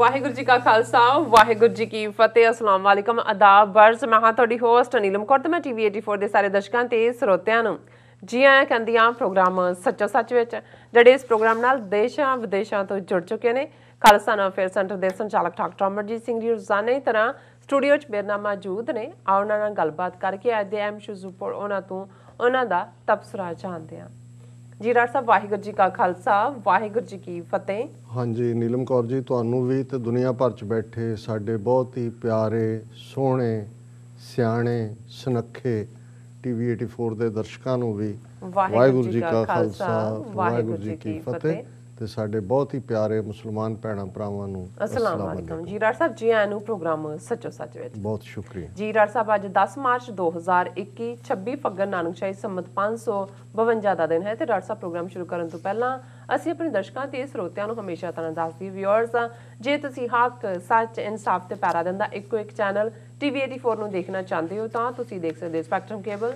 ਵਾਹਿਗੁਰੂ ਜੀ ਕਾ ਖਾਲਸਾ ਵਾਹਿਗੁਰੂ ਜੀ ਕੀ ਫਤਿਹ ਅਸਲਾਮ ਵਾਲੇਕਮ ਆਦਾਬ ਬਰਸ ਮੈਂ ਹਾਂ ਤੁਹਾਡੀ ਹੋਸਟ ਅਨੀਲਮ ਕੌਰ ਤੇ ਮੈਂ ਟੀਵੀ 84 ਦੇ ਸਾਰੇ ਦਰਸ਼ਕਾਂ ਤੇ ਸਰੋਤਿਆਂ ਨੂੰ ਜੀ ਆਇਆਂ ਕਹਿੰਦੀਆਂ ਪ੍ਰੋਗਰਾਮ ਸੱਚੋ ਸੱਚ ਵਿੱਚ ਜਿਹੜੇ ਇਸ ਪ੍ਰੋਗਰਾਮ ਨਾਲ ਦੇਸ਼ਾਂ ਵਿਦੇਸ਼ਾਂ ਤੋਂ ਜੁੜ ਚੁੱਕੇ ਨੇ ਖਾਲਸਾ ਨਾ ਫੇਰ ਸੈਂਟਰ ਦੇ ਸੰਚਾਲਕ ਡਾਕਟਰ ਅਮਰਜੀਤ ਸਿੰਘ ਜੀ ਰੋਜ਼ਾਨਾ ਹੀ ਤਰ੍ਹਾਂ ਸਟੂਡੀਓ 'ਚ ਮੇਰੇ ਨਾਲ ਮੌਜੂਦ ਨੇ ਆਉਣਾ ਨਾਲ ਗੱਲਬਾਤ ਕਰਕੇ ਅੱਜ ਦੇ ਐਮ ਸ਼ੂਜ਼ ਉੱਪਰ ਉਹਨਾਂ ਤੋਂ ਉਹਨਾਂ ਦਾ ਤਬਸਰਾ ਜਾਣਦੇ ਆਂ ਜੀ ਰਾਜ ਸਾਹਿਬ ਵਾਹਿਗੁਰੂ ਜੀ ਕਾ ਖਾਲਸਾ ਵਾਹਿਗੁਰੂ ਜੀ ਕੀ ਫਤਿਹ ਹਾਂਜੀ ਨੀਲਮ ਕੌਰ ਜੀ ਤੁਹਾਨੂੰ ਵੀ ਤੇ ਦੁਨੀਆ ਭਰ 'ਚ ਬੈਠੇ ਸਾਡੇ ਬਹੁਤ ਹੀ ਪਿਆਰੇ ਸੋਹਣੇ ਸਿਆਣੇ ਸੁਨੱਖੇ ਟੀਵੀ 84 ਦੇ ਦਰਸ਼ਕਾਂ ਨੂੰ ਵੀ ਵਾਹਿਗੁਰੂ ਜੀ ਕਾ ਖਾਲਸਾ ਵਾਹਿਗੁਰੂ ਜੀ ਕੀ ਫਤਿਹ ਤੇ ਸਾਡੇ ਬਹੁਤ ਹੀ ਪਿਆਰੇ ਮੁਸਲਮਾਨ ਭੈਣਾਂ ਭਰਾਵਾਂ ਨੂੰ ਅਸਲਾਮ ਅਲੈਕਮ ਜੀ ਡਾਕਟਰ ਸਾਹਿਬ ਜੀ ਆਨੂ ਪ੍ਰੋਗਰਾਮ ਸੱਚੋ ਸੱਚ ਵਿੱਚ ਬਹੁਤ ਸ਼ੁਕਰੀਆ ਜੀ ਡਾਕਟਰ ਸਾਹਿਬ ਅੱਜ 10 ਮਾਰਚ 2021 26 ਫੱਗਣ ਨਾਨਕਸ਼ਾਹੀ ਸੰਮਤ 552 ਦਾ ਦਿਨ ਹੈ ਤੇ ਡਾਕਟਰ ਸਾਹਿਬ ਪ੍ਰੋਗਰਾਮ ਸ਼ੁਰੂ ਕਰਨ ਤੋਂ ਪਹਿਲਾਂ ਅਸੀਂ ਆਪਣੇ ਦਰਸ਼ਕਾਂ ਤੇ ਸਰੋਤਿਆਂ ਨੂੰ ਹਮੇਸ਼ਾ ਤਰ੍ਹਾਂ ਦੱਸਦੀ ਵੀਅਰਸ ਜੇ ਤੁਸੀਂ ਹੱਕ ਸੱਚ ਇਨਸਾਫ ਤੇ ਪੈਰਾ ਦਿੰਦਾ ਇੱਕੋ ਇੱਕ ਚੈਨਲ ਟੀਵੀ 84 ਨੂੰ ਦੇਖਣਾ ਚਾਹੁੰਦੇ ਹੋ ਤਾਂ ਤੁਸੀਂ ਦੇਖ ਸਕਦੇ ਹੋ spectrum cable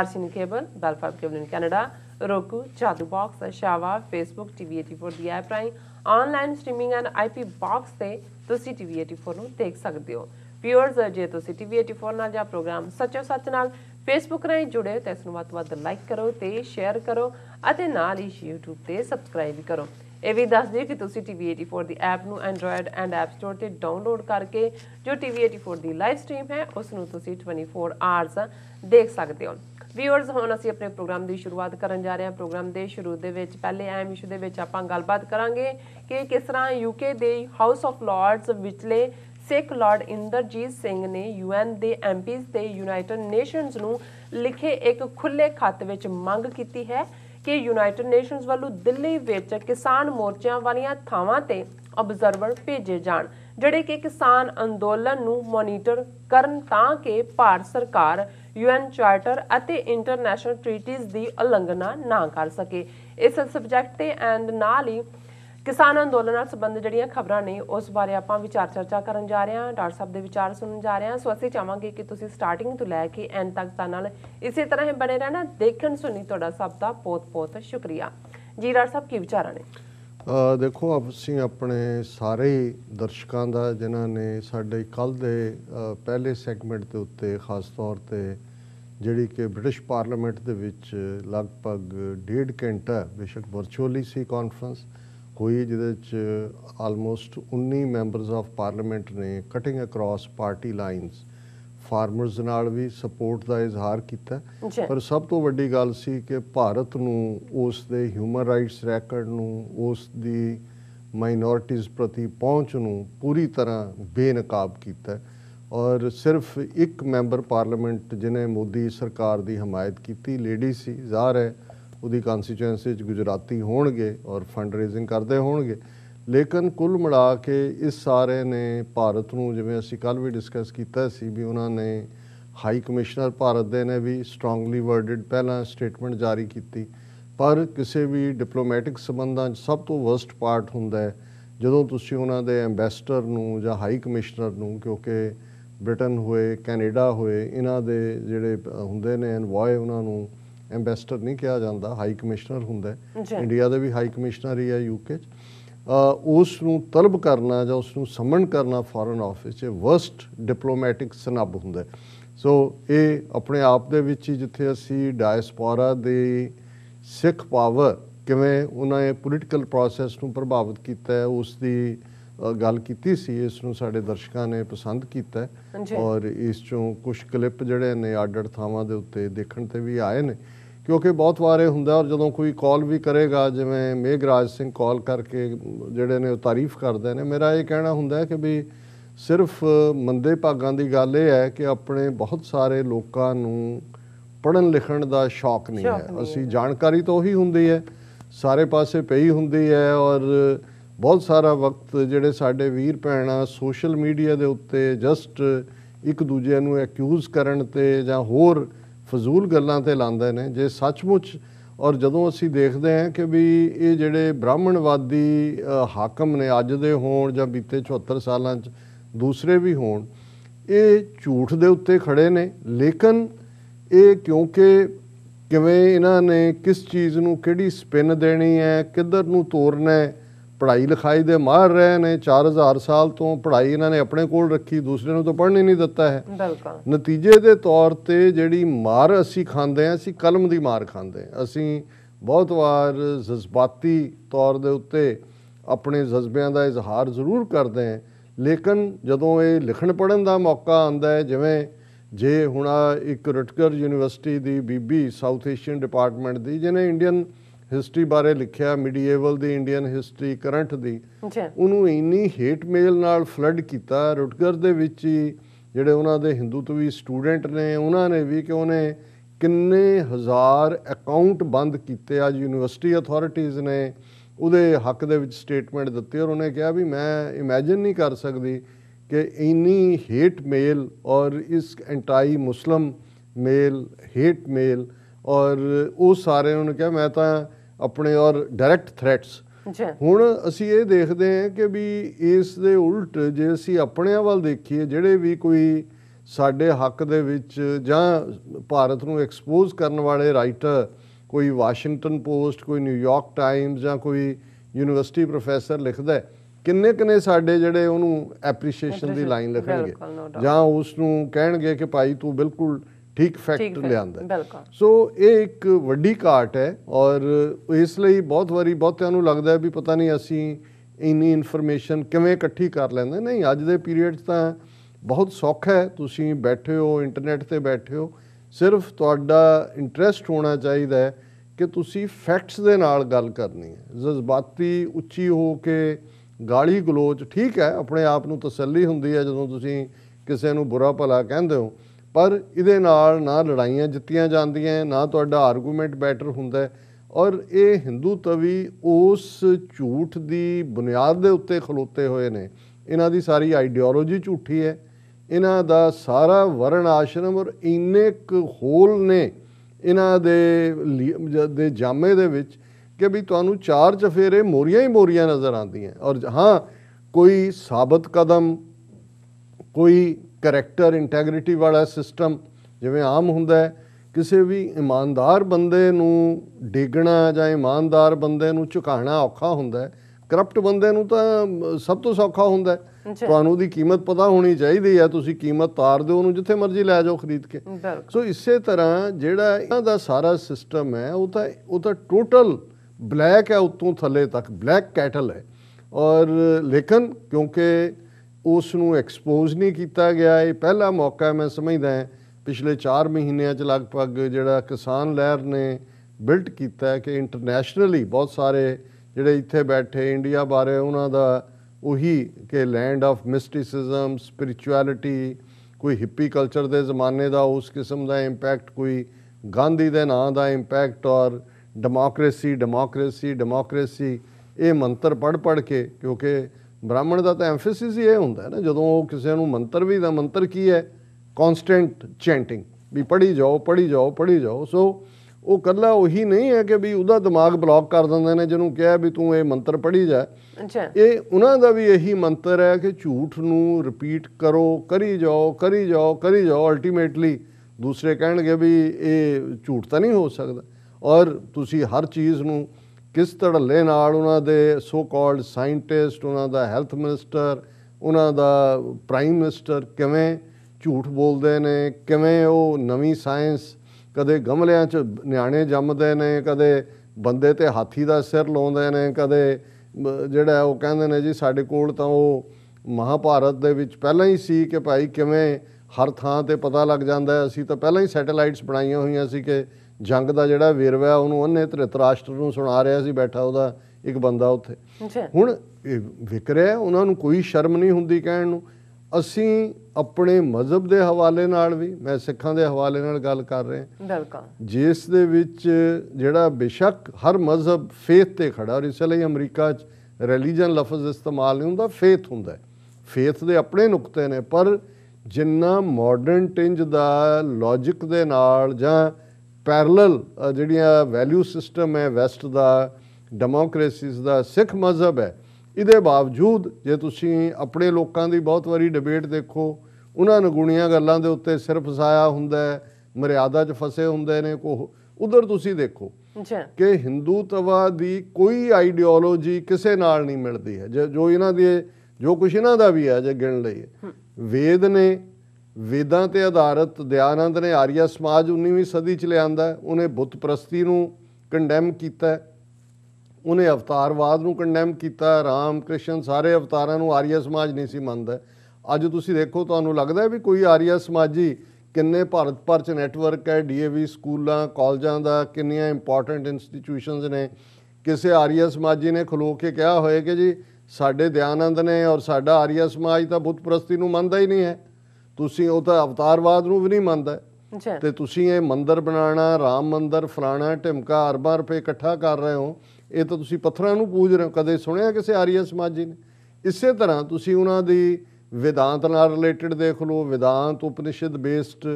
RCN cable Belfast cable in Canada Jadoo Roku, Jadubox, Ashava, TV 84 ਦੀ ਐਪ ਰਾਹੀਂ online streaming and IP box ਤੇ ਤੁਸੀਂ ਟੀਵੀ 84 ਨੂੰ ਦੇਖ ਸਕਦੇ ਹੋ ਵਿਊਅਰਸ ਜੇ ਤੁਸੀਂ ਟੀਵੀ 84 ਨਾਲ ਜਾ ਪ੍ਰੋਗਰਾਮ ਸੱਚੋ ਸੱਚ ਨਾਲ ਫੇਸਬੁੱਕ ਰਾਹੀਂ ਜੁੜੇ ਤੇ ਤਾਂ ਇਸ ਨੂੰ ਵੱਧ ਵੱਧ ਲਾਈਕ ਕਰੋ ਤੇ ਸ਼ੇਅਰ ਕਰੋ ਅਤੇ ਨਾਲ ਹੀ YouTube ਤੇ ਸਬਸਕ੍ਰਾਈਬ ਕਰੋ ਇਹ ਵੀ ਦੱਸ ਦਿਓ ਕਿ ਤੁਸੀਂ ਟੀਵੀ 84 ਦੀ ਐਪ ਨੂੰ ਐਂਡਰੋਇਡ ਐਂਡ ਐਪ ਸਟੋਰ ਤੇ ਡਾਊਨਲੋਡ ਕਰਕੇ ਜੋ ਟੀਵੀ 84 ਦੀ ਲਾਈਵ ਸਟ੍ਰੀਮ ਹੈ ਉਸ ਨੂੰ ਤੁਸੀਂ 24 ਆਵਰਸ ਦੇਖ ਸਕਦੇ ਹੋ ਵੀਅਰਸ ਹੁਣ ਅਸੀਂ ਆਪਣੇ ਪ੍ਰੋਗਰਾਮ ਦੀ ਸ਼ੁਰੂਆਤ ਕਰਨ ਜਾ ਰਹੇ ਹਾਂ ਪ੍ਰੋਗਰਾਮ ਦੇ ਸ਼ੁਰੂ ਦੇ ਵਿੱਚ ਪਹਿਲੇ ਅਹਿਮ ਇਸ਼ੂ ਦੇ ਵਿੱਚ ਆਪਾਂ ਗੱਲਬਾਤ ਕਰਾਂਗੇ ਕਿ ਕਿਸ ਤਰ੍ਹਾਂ ਯੂਕੇ ਦੇ ਹਾਊਸ ਆਫ ਲਾਰਡਸ ਵਿਚਲੇ ਸਿੱਖ ਲਾਰਡ ਇੰਦਰਜੀਤ ਸਿੰਘ ਨੇ ਯੂਐਨ ਦੇ ਐਮਪੀਸ ਤੇ ਯੂਨਾਈਟਿਡ ਨੇਸ਼ਨਸ ਨੂੰ ਲਿਖੇ ਇੱਕ ਖੁੱਲੇ ਖੱਤ ਵਿੱਚ ਮੰਗ ਕੀਤੀ ਹੈ ਕਿ ਯੂਨਾਈਟਿਡ ਨੇਸ਼ਨਸ ਵੱਲੋਂ ਦਿੱਲੀ ਵਿੱਚ ਕਿਸਾਨ ਮੋਰਚਿਆਂ ਵਾਲੀਆਂ ਥਾਵਾਂ ਤੇ ਆਬਜ਼ਰਵਰ ਭੇਜੇ ਜਾਣ ਜਿਹੜੇ ਕਿ ਕਿਸਾਨ ਅੰਦੋਲਨ ਨੂੰ ਮੋਨੀਟਰ ਕਰਨ ਤਾਂ ਕਿ ਭਾਰਤ ਸਰਕਾਰ ਯੂਐਨ ਚਾਰਟਰ ਅਤੇ ਇੰਟਰਨੈਸ਼ਨਲ ਟ੍ਰੀਟੀਜ਼ ਦੀ ਉਲੰਘਣਾ ਨਾ ਕਰ ਸਕੇ ਇਸ ਸਬਜੈਕਟ ਤੇ ਐਂਡ ਨਾਲ ਹੀ ਕਿਸਾਨ ਅੰਦੋਲਨ ਨਾਲ ਸੰਬੰਧ ਜਿਹੜੀਆਂ ਖਬਰਾਂ ਨੇ ਉਸ ਬਾਰੇ ਆਪਾਂ ਵਿਚਾਰ ਚਰਚਾ ਕਰਨ ਜਾ ਰਹੇ ਹਾਂ ਡਾਕਟਰ ਸਾਹਿਬ ਦੇ ਵਿਚਾਰ ਸੁਣਨ ਜਾ ਰਹੇ ਹਾਂ ਸੋ ਅਸੀਂ ਚਾਹਾਂਗੇ ਕਿ ਤੁਸੀਂ ਸਟਾਰਟਿੰਗ ਤੋਂ ਲੈ ਕੇ ਐਂਡ ਤੱਕ ਤਾਂ ਨਾਲ ਇਸੇ ਤਰ੍ਹਾਂ ਹੀ ਬਣੇ ਰਹਿਣਾ ਦੇਖਣ ਸੁਣੀ ਤੁਹਾਡਾ ਸਭ ਦਾ ਬਹੁਤ ਬਹੁਤ ਸ਼ੁਕਰੀਆ ਜੀ ਡਾਕਟਰ ਸਾਹਿਬ ਕੀ ਵਿਚਾਰਾਂ ਨੇ ਦੇਖੋ ਅਸੀਂ ਆਪਣੇ ਸਾਰੇ ਦਰਸ਼ਕਾਂ ਦਾ ਜਿਨ੍ਹਾਂ ਨੇ ਸਾਡੇ ਕੱਲ ਦੇ ਪਹਿਲੇ ਸੈਗਮੈਂਟ ਦੇ ਉੱਤੇ ਖਾਸ ਤੌਰ ਤੇ ਜਿਹੜੀ ਕਿ ਬ੍ਰਿਟਿਸ਼ ਪਾਰਲੀਮੈਂਟ ਦੇ ਵਿੱਚ ਲਗਭਗ ਡੇਢ ਘੰਟਾ ਬੇਸ਼ੱਕ ਵਰਚੁਅਲੀ ਸੀ ਕਾਨਫਰੰਸ ਹੋਈ ਜਿਹਦੇ ਵਿੱਚ ਆਲਮੋਸਟ 19 ਮੈਂਬਰਸ ਆਫ ਪਾਰਲੀਮੈਂਟ ਨੇ cutting across party lines farmers ਨਾਲ ਵੀ ਸਪੋਰਟ ਦਾ ਇਜ਼ਹਾਰ ਕੀਤਾ ਪਰ ਸਭ ਤੋਂ ਵੱਡੀ ਗੱਲ ਸੀ ਕਿ ਭਾਰਤ ਨੂੰ ਉਸ ਦੇ ਹਿਊਮਨ ਰਾਈਟਸ ਰੈਕੋਰਡ ਨੂੰ ਉਸ ਦੀ ਮਾਈਨੋਰਟੀਜ਼ ਪ੍ਰਤੀ ਪਹੁੰਚ ਨੂੰ ਪੂਰੀ ਤਰ੍ਹਾਂ ਬੇਨਕਾਬ ਕੀਤਾ ਔਰ ਸਿਰਫ ਇੱਕ ਮੈਂਬਰ ਪਾਰਲੀਮੈਂਟ ਜਿਨੇ ਮੋਦੀ ਸਰਕਾਰ ਦੀ ਹਮਾਇਤ ਕੀਤੀ ਲੇਡੀ ਸੀ ਜ਼ਾਹਰ ਹੈ ਉਹਦੀ ਕਨਸਟੀਚੁਐਂਸੀ ਚ ਗੁਜਰਾਤੀ ਹੋਣਗੇ ਔਰ ਫੰਡ ਰੇਜ਼ਿੰਗ ਕਰਦੇ ਹੋਣਗੇ ਲੇਕਿਨ ਕੁੱਲ ਮਿਲਾ ਕੇ ਇਸ ਸਾਰੇ ਨੇ ਭਾਰਤ ਨੂੰ ਜਿਵੇਂ ਅਸੀਂ ਕੱਲ ਵੀ ਡਿਸਕਸ ਕੀਤਾ ਸੀ ਵੀ ਉਹਨਾਂ ਨੇ ਹਾਈ ਕਮਿਸ਼ਨਰ ਭਾਰਤ ਦੇ ਨੇ ਵੀ ਸਟਰੋਂਗਲੀ ਵਰਡਡ ਪਹਿਲਾਂ ਸਟੇਟਮੈਂਟ ਜਾਰੀ ਕੀਤੀ ਪਰ ਕਿਸੇ ਵੀ ਡਿਪਲੋਮੈਟਿਕ ਸਬੰਧਾਂ 'ਚ ਸਭ ਤੋਂ ਵਰਸਟ ਪਾਰਟ ਹੁੰਦਾ ਹੈ ਜਦੋਂ ਤੁਸੀਂ ਉਹਨਾਂ ਦੇ ਐਮਬੈਸਡਰ ਨੂੰ ਜਾਂ ਹਾਈ ਕਮਿਸ਼ਨਰ ਨੂੰ ਕਿਉਂਕਿ ਬ੍ਰਿਟਨ ਹੋਏ ਕੈਨੇਡਾ ਹੋਏ ਇਹਨਾਂ ਦੇ ਜਿਹੜੇ ਹੁੰਦੇ ਨੇ ਐਨਵੋਏ ਉਹਨਾਂ ਨੂੰ ਐਮਬੈਸਡਰ ਨਹੀਂ ਕਿਹਾ ਜਾਂਦਾ ਹਾਈ ਕਮਿਸ਼ਨਰ ਹੁੰਦਾ ਇੰਡੀਆ ਦੇ ਵੀ ਹਾਈ ਕਮਿਸ਼ਨਰ ਹੀ ਹੈ ਯੂਕੇ 'ਚ ਉਸ ਨੂੰ ਤਲਬ ਕਰਨਾ ਜਾਂ ਉਸ ਨੂੰ ਸਮਨ ਕਰਨਾ ਫੋਰਨ ਆਫਿਸ 'ਚ ਵਰਸਟ ਡਿਪਲੋਮੈਟਿਕ ਸਨਬ ਹੁੰਦਾ ਸੋ ਇਹ ਆਪਣੇ ਆਪ ਦੇ ਵਿੱਚ ਹੀ ਜਿੱਥੇ ਅਸੀਂ ਡਾਇਸਪੋਰਾ ਦੇ ਸਿੱਖ ਪਾਵਰ ਕਿਵੇਂ ਉਹਨਾਂ ਨੇ ਪੋਲਿਟੀਕਲ ਪ੍ਰੋਸੈਸ ਨੂੰ ਪ੍ਰਭਾਵਿਤ ਕੀਤਾ ਉਸ ਦੀ ਗੱਲ ਕੀਤੀ ਸੀ ਇਸ ਨੂੰ ਸਾਡੇ ਦਰਸ਼ਕਾਂ ਨੇ ਪਸੰਦ ਕੀਤਾ ਔਰ ਇਸ ਚੋਂ ਕੁਝ ਕਲਿੱਪ ਜਿਹੜੇ ਨੇ ਆਡੜ ਥਾਵਾਂ ਦੇ ਉੱਤੇ ਦੇਖਣ ਤੇ ਵੀ ਆਏ ਨੇ ਕਿਉਂਕਿ ਬਹੁਤ ਵਾਰ ਇਹ ਹੁੰਦਾ ਔਰ ਜਦੋਂ ਕੋਈ ਕਾਲ ਵੀ ਕਰੇਗਾ ਜਿਵੇਂ ਮੇਗਰਾਜ ਸਿੰਘ ਕਾਲ ਕਰਕੇ ਜਿਹੜੇ ਨੇ ਉਹ ਤਾਰੀਫ ਕਰਦੇ ਨੇ ਮੇਰਾ ਇਹ ਕਹਿਣਾ ਹੁੰਦਾ ਹੈ ਕਿ ਵੀ ਸਿਰਫ ਮੰਦੇ ਭਾਗਾਂ ਦੀ ਗੱਲ ਇਹ ਹੈ ਕਿ ਆਪਣੇ ਬਹੁਤ ਸਾਰੇ ਲੋਕਾਂ ਨੂੰ ਪੜਨ ਲਿਖਣ ਦਾ ਸ਼ੌਕ ਨਹੀਂ ਹੈ ਅਸੀਂ ਜਾਣਕਾਰੀ ਤਾਂ ਉਹੀ ਹੁੰਦੀ ਹੈ ਸਾਰੇ ਪਾਸੇ ਪਈ ਹੁੰਦੀ ਹੈ ਔਰ ਬਹੁਤ ਸਾਰਾ ਵਕਤ ਜਿਹੜੇ ਸਾਡੇ ਵੀਰ ਭੈਣਾ ਸੋਸ਼ਲ ਮੀਡੀਆ ਦੇ ਉੱਤੇ ਜਸਟ ਇੱਕ ਦੂਜੇ ਨੂੰ ਐਕਿਊਜ਼ ਕਰਨ ਤੇ ਜਾਂ ਹੋਰ ਫਜ਼ੂਲ ਗੱਲਾਂ ਤੇ ਲਾਉਂਦੇ ਨੇ ਜੇ ਸੱਚਮੁੱਚ ਔਰ ਜਦੋਂ ਅਸੀਂ ਦੇਖਦੇ ਹਾਂ ਕਿ ਵੀ ਇਹ ਜਿਹੜੇ ਬ੍ਰਾਹਮਣਵਾਦੀ ਹਾਕਮ ਨੇ ਅੱਜ ਦੇ ਹੋਣ ਜਾਂ ਬੀਤੇ 74 ਸਾਲਾਂ 'ਚ ਦੂਸਰੇ ਵੀ ਹੋਣ ਇਹ ਝੂਠ ਦੇ ਉੱਤੇ ਖੜੇ ਨੇ ਲੇਕਿਨ ਇਹ ਕਿਉਂਕਿ ਕਿਵੇਂ ਇਹਨਾਂ ਨੇ ਕਿਸ ਚੀਜ਼ ਨੂੰ ਕਿਹੜੀ ਸਪਿਨ ਦੇਣੀ ਹੈ ਕਿੱਧਰ ਨੂੰ ਤੋਰਨਾ ਹੈ ਪੜ੍ਹਾਈ ਲਿਖਾਈ ਦੇ ਮਾਹਰ ਰਹੇ ਨੇ 4000 ਸਾਲ ਤੋਂ ਪੜ੍ਹਾਈ ਇਹਨਾਂ ਨੇ ਆਪਣੇ ਕੋਲ ਰੱਖੀ ਦੂਸਰੇ ਨੂੰ ਤਾਂ ਪੜ੍ਹਨ ਹੀ ਨਹੀਂ ਦਿੱਤਾ ਹੈ ਬਿਲਕੁਲ ਨਤੀਜੇ ਦੇ ਤੌਰ ਤੇ ਜਿਹੜੀ ਮਾਰ ਅਸੀਂ ਖਾਂਦੇ ਆ ਅਸੀਂ ਕਲਮ ਦੀ ਮਾਰ ਖਾਂਦੇ ਆ ਅਸੀਂ ਬਹੁਤ ਵਾਰ ਜਜ਼ਬਾਤੀ ਤੌਰ ਦੇ ਉੱਤੇ ਆਪਣੇ ਜਜ਼ਬਿਆਂ ਦਾ ਇਜ਼ਹਾਰ ਜ਼ਰੂਰ ਕਰਦੇ ਆ ਲੇਕਿਨ ਜਦੋਂ ਇਹ ਲਿਖਣ ਪੜ੍ਹਨ ਦਾ ਮੌਕਾ ਆਂਦਾ ਹੈ ਜਿਵੇਂ ਜੇ ਹੁਣ ਇੱਕ ਰਟਕਰ ਯੂਨੀਵਰਸਿਟੀ ਦੀ ਬੀਬੀ ਸਾਊਥ ਏਸ਼ੀਅਨ ਡਿਪਾਰਟਮੈਂਟ ਦੀ ਜਿਹਨੇ ਇੰਡੀਅਨ ਹਿਸਟਰੀ ਬਾਰੇ ਲਿਖਿਆ ਮੀਡੀਏਵਲ ਦੀ ਇੰਡੀਅਨ ਹਿਸਟਰੀ ਕਰੰਟ ਦੀ ਉਹਨੂੰ ਇੰਨੀ ਹੇਟ ਮੇਲ ਨਾਲ ਫਲੱਡ ਕੀਤਾ ਰੁਟਗਰ ਦੇ ਵਿੱਚ ਹੀ ਜਿਹੜੇ ਉਹਨਾਂ ਦੇ ਹਿੰਦੂਤਵੀ ਸਟੂਡੈਂਟ ਨੇ ਉਹਨਾਂ ਨੇ ਵੀ ਕਿ ਉਹਨੇ ਕਿੰਨੇ ਹਜ਼ਾਰ ਅਕਾਊਂਟ ਬੰਦ ਕੀਤੇ ਆ ਯੂਨੀਵਰਸਿਟੀ ਅਥਾਰਟੀਆਂ ਨੇ ਉਹਦੇ ਹੱਕ ਦੇ ਵਿੱਚ ਸਟੇਟਮੈਂਟ ਦਿੱਤੀ ਔਰ ਉਹਨੇ ਕਿਹਾ ਵੀ ਮੈਂ ਇਮੇਜਿਨ ਨਹੀਂ ਕਰ ਸਕਦੀ ਕਿ ਇੰਨੀ ਹੇਟ ਮੇਲ ਔਰ ਇਸ ਐਂਟਾਈ ਮੁਸਲਮ ਮੇਲ ਹੇਟ ਮੇਲ ਔਰ ਉਹ ਸਾਰੇ ਉਹਨੇ ਕਿਹਾ ਮੈਂ ਤਾਂ ਆਪਣੇ ਔਰ ਡਾਇਰੈਕਟ ਥ੍ਰੈਟਸ ਹੁਣ ਅਸੀਂ ਇਹ ਦੇਖਦੇ ਹਾਂ ਕਿ ਵੀ ਇਸ ਦੇ ਉਲਟ ਜੇ ਅਸੀਂ ਆਪਣਿਆਂ ਵੱਲ ਦੇਖੀਏ ਜਿਹੜੇ ਵੀ ਕੋਈ ਸਾਡੇ ਹੱਕ ਦੇ ਵਿੱਚ ਜਾਂ ਭਾਰਤ ਨੂੰ ਐਕਸਪੋਜ਼ ਕਰਨ ਵਾਲੇ ਰਾਈਟਰ ਕੋਈ ਵਾਸ਼ਿੰਗਟਨ ਪੋਸਟ ਕੋਈ ਨਿਊਯਾਰਕ ਟਾਈਮਸ ਜਾਂ ਕੋਈ ਯੂਨੀਵਰਸਿਟੀ ਪ੍ਰੋਫੈਸਰ ਲਿਖਦਾ ਕਿੰਨੇ ਕਿੰਨੇ ਸਾਡੇ ਜਿਹੜੇ ਉਹਨੂੰ ਐਪਰੀਸ਼ੀਏਸ਼ਨ ਦੀ ਲਾਈਨ ਲਿਖਣਗੇ ਜਾਂ ਉਸ ਨੂੰ ਕਹਿਣਗੇ ਕਿ ਭਾਈ ਤੂੰ ਬਿਲਕੁਲ ਠੀਕ ਫੈਕਟ ਲਿਆਂਦਾ ਸੋ ਇਹ ਇੱਕ ਵੱਡੀ ਘਾਟ ਹੈ ਔਰ ਇਸ ਲਈ ਬਹੁਤ ਵਾਰੀ ਬਹੁਤਿਆਂ ਨੂੰ ਲੱਗਦਾ ਹੈ ਵੀ ਪਤਾ ਨਹੀਂ ਅਸੀਂ ਇੰਨੀ ਇਨਫੋਰਮੇਸ਼ਨ ਕਿਵੇਂ ਇਕੱਠੀ ਕਰ ਲੈਂਦੇ ਨਹੀਂ ਅੱਜ ਦੇ ਪੀਰੀਅਡ 'ਚ ਤਾਂ ਬਹੁਤ ਸੌਖਾ ਹੈ ਤੁਸੀਂ ਬੈਠੇ ਹੋ ਇੰਟਰਨੈਟ ਤੇ ਬੈਠੇ ਹੋ ਸਿਰਫ ਤੁਹਾਡਾ ਇੰਟਰਸਟ ਹੋਣਾ ਚਾਹੀਦਾ ਹੈ ਕਿ ਤੁਸੀਂ ਫੈਕਟਸ ਦੇ ਨਾਲ ਗੱਲ ਕਰਨੀ ਹੈ ਜਜ਼ਬਾਤੀ ਉੱਚੀ ਹੋ ਕੇ ਗਾਲੀ ਗਲੋਚ ਠੀਕ ਹੈ ਆਪਣੇ ਆਪ ਨੂੰ ਤਸੱਲੀ ਹੁੰਦੀ ਹੈ ਜਦੋਂ ਤੁਸੀਂ ਕਿਸੇ ਨੂੰ ਬੁਰਾ ਭਲਾ ਕਹਿੰਦੇ ਹੋ ਪਰ ਇਹਦੇ ਨਾਲ ਨਾ ਲੜਾਈਆਂ ਜਿੱਤੀਆਂ ਜਾਂਦੀਆਂ ਨਾ ਤੁਹਾਡਾ ਆਰਗੂਮੈਂਟ ਬੈਟਰ ਹੁੰਦਾ ਔਰ ਇਹ ਹਿੰਦੂ ਤਵੀ ਉਸ ਝੂਠ ਦੀ ਬੁਨਿਆਦ ਦੇ ਉੱਤੇ ਖਲੋਤੇ ਹੋਏ ਨੇ ਇਹਨਾਂ ਦੀ ਸਾਰੀ ਆਈਡੀਓਲੋਜੀ ਝੂਠੀ ਹੈ ਇਹਨਾਂ ਦਾ ਸਾਰਾ ਵਰਣ ਆਸ਼ਰਮ ਔਰ ਇੰਨੇ ਕ ਹੋਲ ਨੇ ਇਹਨਾਂ ਦੇ ਦੇ ਜਾਮੇ ਦੇ ਵਿੱਚ ਕਿ ਵੀ ਤੁਹਾਨੂੰ ਚਾਰ ਚਫੇਰੇ ਮੋਰੀਆਂ ਹੀ ਮੋਰੀਆਂ ਨਜ਼ਰ ਆਉਂਦੀਆਂ ਔਰ ਹਾਂ ਕੋਈ ਸਾਬਤ ਕਦਮ ਕੋਈ ਕੈਰੈਕਟਰ ਇੰਟੈਗ੍ਰਿਟੀ ਵਾਲਾ ਸਿਸਟਮ ਜਿਵੇਂ ਆਮ ਹੁੰਦਾ ਹੈ ਕਿਸੇ ਵੀ ਇਮਾਨਦਾਰ ਬੰਦੇ ਨੂੰ ਡੇਗਣਾ ਜਾਂ ਇਮਾਨਦਾਰ ਬੰਦੇ ਨੂੰ ਝੁਕਾਣਾ ਔਖਾ ਹੁੰਦਾ ਹੈ ਕਰਪਟ ਬੰਦੇ ਨੂੰ ਤਾਂ ਸਭ ਤੋਂ ਸੌਖਾ ਹੁੰਦਾ ਹੈ ਤੁਹਾਨੂੰ ਦੀ ਕੀਮਤ ਪਤਾ ਹੋਣੀ ਚਾਹੀਦੀ ਹੈ ਤੁਸੀਂ ਕੀਮਤ ਤਾਰ ਦਿਓ ਉਹਨੂੰ ਜਿੱਥੇ ਮਰਜ਼ੀ ਲੈ ਜਾਓ ਖਰੀਦ ਕੇ ਸੋ ਇਸੇ ਤਰ੍ਹਾਂ ਜਿਹੜਾ ਇਹਨਾਂ ਦਾ ਸਾਰਾ ਸਿਸਟਮ ਹੈ ਉਹ ਤਾਂ ਉਹ ਤਾਂ ਟੋਟਲ ਬਲੈਕ ਹੈ ਉਤੋਂ ਥੱਲੇ ਤੱਕ ਬਲੈਕ ਕੈਟਲ ਹੈ ਔਰ ਲੇਕਿਨ ਕਿਉਂਕਿ ਉਸ ਨੂੰ ਐਕਸਪੋਜ਼ ਨਹੀਂ ਕੀਤਾ ਗਿਆ ਇਹ ਪਹਿਲਾ ਮੌਕਾ ਮੈਂ ਸਮਝਦਾ ਹਾਂ ਪਿਛਲੇ 4 ਮਹੀਨਿਆਂ 'ਚ ਲਗਭਗ ਜਿਹੜਾ ਕਿਸਾਨ ਲਹਿਰ ਨੇ ਬਿਲਡ ਕੀਤਾ ਕਿ ਇੰਟਰਨੈਸ਼ਨਲੀ ਬਹੁਤ ਸਾਰੇ ਜਿਹੜੇ ਇੱਥੇ ਬੈਠੇ ਇੰਡੀਆ ਬਾਰੇ ਉਹਨਾਂ ਦਾ ਉਹੀ ਕਿ ਲੈਂਡ ਆਫ ਮਿਸਟਿਸਿਜ਼ਮ ਸਪਿਰਚੁਅਲਿਟੀ ਕੋਈ ਹਿੱਪੀ ਕਲਚਰ ਦੇ ਜ਼ਮਾਨੇ ਦਾ ਉਸ ਕਿਸਮ ਦਾ ਇੰਪੈਕਟ ਕੋਈ ਗਾਂਧੀ ਦੇ ਨਾਂ ਦਾ ਇੰਪੈਕਟ ਔਰ ਡੈਮੋਕ੍ਰੇਸੀ ਡੈਮੋਕ੍ਰੇਸੀ ਡੈਮੋਕ੍ਰੇਸੀ ਇਹ ਮੰਤਰ ਪੜ ਪੜ ਕੇ ਕਿਉਂਕਿ ਬ੍ਰਾਹਮਣ ਦਾ ਤਾਂ ਐਮਫੇਸਿਸ ਹੀ ਇਹ ਹੁੰਦਾ ਨਾ ਜਦੋਂ ਉਹ ਕਿਸੇ ਨੂੰ ਮੰਤਰ ਵੀ ਦਾ ਮੰਤਰ ਕੀ ਹੈ ਕਨਸਟੈਂਟ ਚੈਂਟਿੰਗ ਵੀ ਪੜੀ ਜਾਓ ਪੜੀ ਜਾਓ ਪੜੀ ਜਾਓ ਸੋ ਉਹ ਕੱਲਾ ਉਹੀ ਨਹੀਂ ਹੈ ਕਿ ਵੀ ਉਹਦਾ ਦਿਮਾਗ ਬਲੌਕ ਕਰ ਦਿੰਦੇ ਨੇ ਜਿਹਨੂੰ ਕਿਹਾ ਵੀ ਤੂੰ ਇਹ ਮੰਤਰ ਪੜੀ ਜਾ ਅੱਛਾ ਇਹ ਉਹਨਾਂ ਦਾ ਵੀ ਇਹੀ ਮੰਤਰ ਹੈ ਕਿ ਝੂਠ ਨੂੰ ਰਿਪੀਟ ਕਰੋ ਕਰੀ ਜਾਓ ਕਰੀ ਜਾਓ ਕਰੀ ਜਾਓ ਅਲਟੀਮੇਟਲੀ ਦੂਸਰੇ ਕਹਿਣਗੇ ਵੀ ਇਹ ਝੂਠ ਤਾਂ ਨਹੀਂ ਹੋ ਸਕਦਾ ਔਰ ਤੁਸੀਂ ਹਰ ਚੀਜ਼ ਨੂੰ ਕਿਸ ਤੜਲੇ ਨਾਲ ਉਹਨਾਂ ਦੇ ਸੋ ਕਾਲਡ ਸਾਇੰਟਿਸਟ ਉਹਨਾਂ ਦਾ ਹੈਲਥ ਮਿਨਿਸਟਰ ਉਹਨਾਂ ਦਾ ਪ੍ਰਾਈਮ ਮਿਨਿਸਟਰ ਕਿਵੇਂ ਝੂਠ ਬੋਲਦੇ ਨੇ ਕਿਵੇਂ ਉਹ ਨਵੀਂ ਸਾਇੰਸ ਕਦੇ ਗਮਲਿਆਂ 'ਚ ਨਿਆਣੇ ਜੰਮਦੇ ਨੇ ਕਦੇ ਬੰਦੇ ਤੇ ਹਾਥੀ ਦਾ ਸਿਰ ਲਾਉਂਦੇ ਨੇ ਕਦੇ ਜਿਹੜਾ ਉਹ ਕਹਿੰਦੇ ਨੇ ਜੀ ਸਾਡੇ ਕੋਲ ਤਾਂ ਉਹ ਮਹਾਭਾਰਤ ਦੇ ਵਿੱਚ ਪਹਿਲਾਂ ਹੀ ਸੀ ਕਿ ਭਾਈ ਕਿਵੇਂ ਹਰ ਥਾਂ ਤੇ ਪਤਾ ਲੱਗ ਜਾਂਦਾ ਅਸੀਂ ਤਾਂ ਪਹਿਲਾਂ ਹੀ ਸੈਟੇਲਾਈਟਸ ਬਣਾਈਆਂ ਹੋਈਆਂ ਸੀ ਕਿ ਜੰਗ ਦਾ ਜਿਹੜਾ ਵੇਰਵਾ ਉਹਨੂੰ ਉਹਨੇ ਤ੍ਰਿਤਰਾਸ਼ਟਰ ਨੂੰ ਸੁਣਾ ਰਿਹਾ ਸੀ ਬੈਠਾ ਉਹਦਾ ਇੱਕ ਬੰਦਾ ਉੱਥੇ ਹੁਣ ਵਿਕ ਰਿਹਾ ਉਹਨਾਂ ਨੂੰ ਕੋਈ ਸ਼ਰਮ ਨਹੀਂ ਹੁੰਦੀ ਕਹਿਣ ਨੂੰ ਅਸੀਂ ਆਪਣੇ ਮਜ਼ਹਬ ਦੇ ਹਵਾਲੇ ਨਾਲ ਵੀ ਮੈਂ ਸਿੱਖਾਂ ਦੇ ਹਵਾਲੇ ਨਾਲ ਗੱਲ ਕਰ ਰਹੇ ਹਾਂ ਬਿਲਕੁਲ ਜਿਸ ਦੇ ਵਿੱਚ ਜਿਹੜਾ ਬਿਸ਼ੱਕ ਹਰ ਮਜ਼ਹਬ ਫੇਥ ਤੇ ਖੜਾ ਔਰ ਇਸ ਲਈ ਅਮਰੀਕਾ 'ਚ ਰਿਲੀਜੀਅਨ ਲਫ਼ਜ਼ ਇਸਤੇਮਾਲ ਨਹੀਂ ਹੁੰਦਾ ਫੇਥ ਹੁੰਦਾ ਹੈ ਫੇਥ ਦੇ ਆਪਣੇ ਨੁਕਤੇ ਨੇ ਪਰ ਜਿੰਨਾ ਮਾਡਰਨ ਟਿੰਜ ਦਾ ਲੌਜੀਕ ਦੇ ਨਾਲ ਜਾਂ ਪੈਰਲਲ ਜਿਹੜੀਆਂ ਵੈਲਿਊ ਸਿਸਟਮ ਹੈ ਵੈਸਟ ਦਾ ਡੈਮੋਕ੍ਰੇਸੀਸ ਦਾ ਸਿੱਖ ਮਜ਼ਹਬ ਹੈ ਇਹਦੇ ਬਾਵਜੂਦ ਜੇ ਤੁਸੀਂ ਆਪਣੇ ਲੋਕਾਂ ਦੀ ਬਹੁਤ ਵਾਰੀ ਡਿਬੇਟ ਦੇਖੋ ਉਹਨਾਂ ਨਗੂਣੀਆਂ ਗੱਲਾਂ ਦੇ ਉੱਤੇ ਸਿਰਫ ਸਾਇਆ ਹੁੰਦਾ ਹੈ ਮਰਿਆਦਾ 'ਚ ਫਸੇ ਹੁੰਦੇ ਨੇ ਕੋ ਉਧਰ ਤੁਸੀਂ ਦੇਖੋ ਕਿ ਤਵਾ ਦੀ ਕੋਈ ਆਈਡੀਓਲੋਜੀ ਕਿਸੇ ਨਾਲ ਨਹੀਂ ਮਿਲਦੀ ਹੈ ਜੋ ਇਹਨਾਂ ਦੀ ਜੋ ਕੁਝ ਇਹਨਾਂ ਦਾ ਵੀ ਹੈ ਜੇ ਗਿਣ ਲਈਏ ਵੇਦ ਨੇ ਵੇਦਾਂ ਤੇ ਆਧਾਰਿਤ ਦਿਆਨੰਦ ਨੇ ਆਰੀਆ ਸਮਾਜ 19ਵੀਂ ਸਦੀ ਚ ਲਿਆਂਦਾ ਉਹਨੇ ਬੁੱਤ ਪ੍ਰਸਤੀ ਨੂੰ ਕੰਡੈਮ ਕੀਤਾ ਉਹਨੇ ਅਵਤਾਰਵਾਦ ਨੂੰ ਕੰਡੈਮ ਕੀਤਾ ਰਾਮ ਕ੍ਰਿਸ਼ਨ ਸਾਰੇ ਅਵਤਾਰਾਂ ਨੂੰ ਆਰੀਆ ਸਮਾਜ ਨਹੀਂ ਸੀ ਮੰਨਦਾ ਅੱਜ ਤੁਸੀਂ ਦੇਖੋ ਤੁਹਾਨੂੰ ਲੱਗਦਾ ਵੀ ਕੋਈ ਆਰੀਆ ਸਮਾਜੀ ਕਿੰਨੇ ਭਾਰਤ ਭਰ ਚ ਨੈਟਵਰਕ ਹੈ ਡੀਏਵੀ ਸਕੂਲਾਂ ਕਾਲਜਾਂ ਦਾ ਕਿੰਨੀਆਂ ਇੰਪੋਰਟੈਂਟ ਇੰਸਟੀਟਿਊਸ਼ਨਸ ਨੇ ਕਿਸੇ ਆਰੀਆ ਸਮਾਜੀ ਨੇ ਖਲੋ ਕੇ ਕਿਹਾ ਹੋਏ ਕਿ ਜੀ ਸਾਡੇ ਦਿਆਨੰਦ ਨੇ ਔਰ ਸਾਡਾ ਆਰੀਆ ਸਮਾਜ ਤਾਂ ਬੁੱਤ ਪ੍ਰਸਤੀ ਨੂੰ ਮੰਨਦਾ ਹੀ ਨਹੀਂ ਹੈ ਤੁਸੀਂ ਉਹ ਤਾਂ ਅਵਤਾਰਵਾਦ ਨੂੰ ਵੀ ਨਹੀਂ ਮੰਨਦਾ ਤੇ ਤੁਸੀਂ ਇਹ ਮੰਦਰ ਬਣਾਉਣਾ ਰਾਮ ਮੰਦਰ ਫਰਾਣਾ ਢਿਮਕਾ ਅਰਬਾਂ ਰੁਪਏ ਇਕੱਠਾ ਕਰ ਰਹੇ ਹੋ ਇਹ ਤਾਂ ਤੁਸੀਂ ਪੱਥਰਾਂ ਨੂੰ ਪੂਜ ਰਹੇ ਹੋ ਕਦੇ ਸੁਣਿਆ ਕਿਸੇ ਆਰੀਆ ਸਮਾਜੀ ਨੇ ਇਸੇ ਤਰ੍ਹਾਂ ਤੁਸੀਂ ਉਹਨਾਂ ਦੀ ਵਿਦਾਂਤ ਨਾਲ ਰਿਲੇਟਡ ਦੇਖ ਲਓ ਵਿਦਾਂਤ ਉਪਨਿਸ਼ਦ ਬੇਸਡ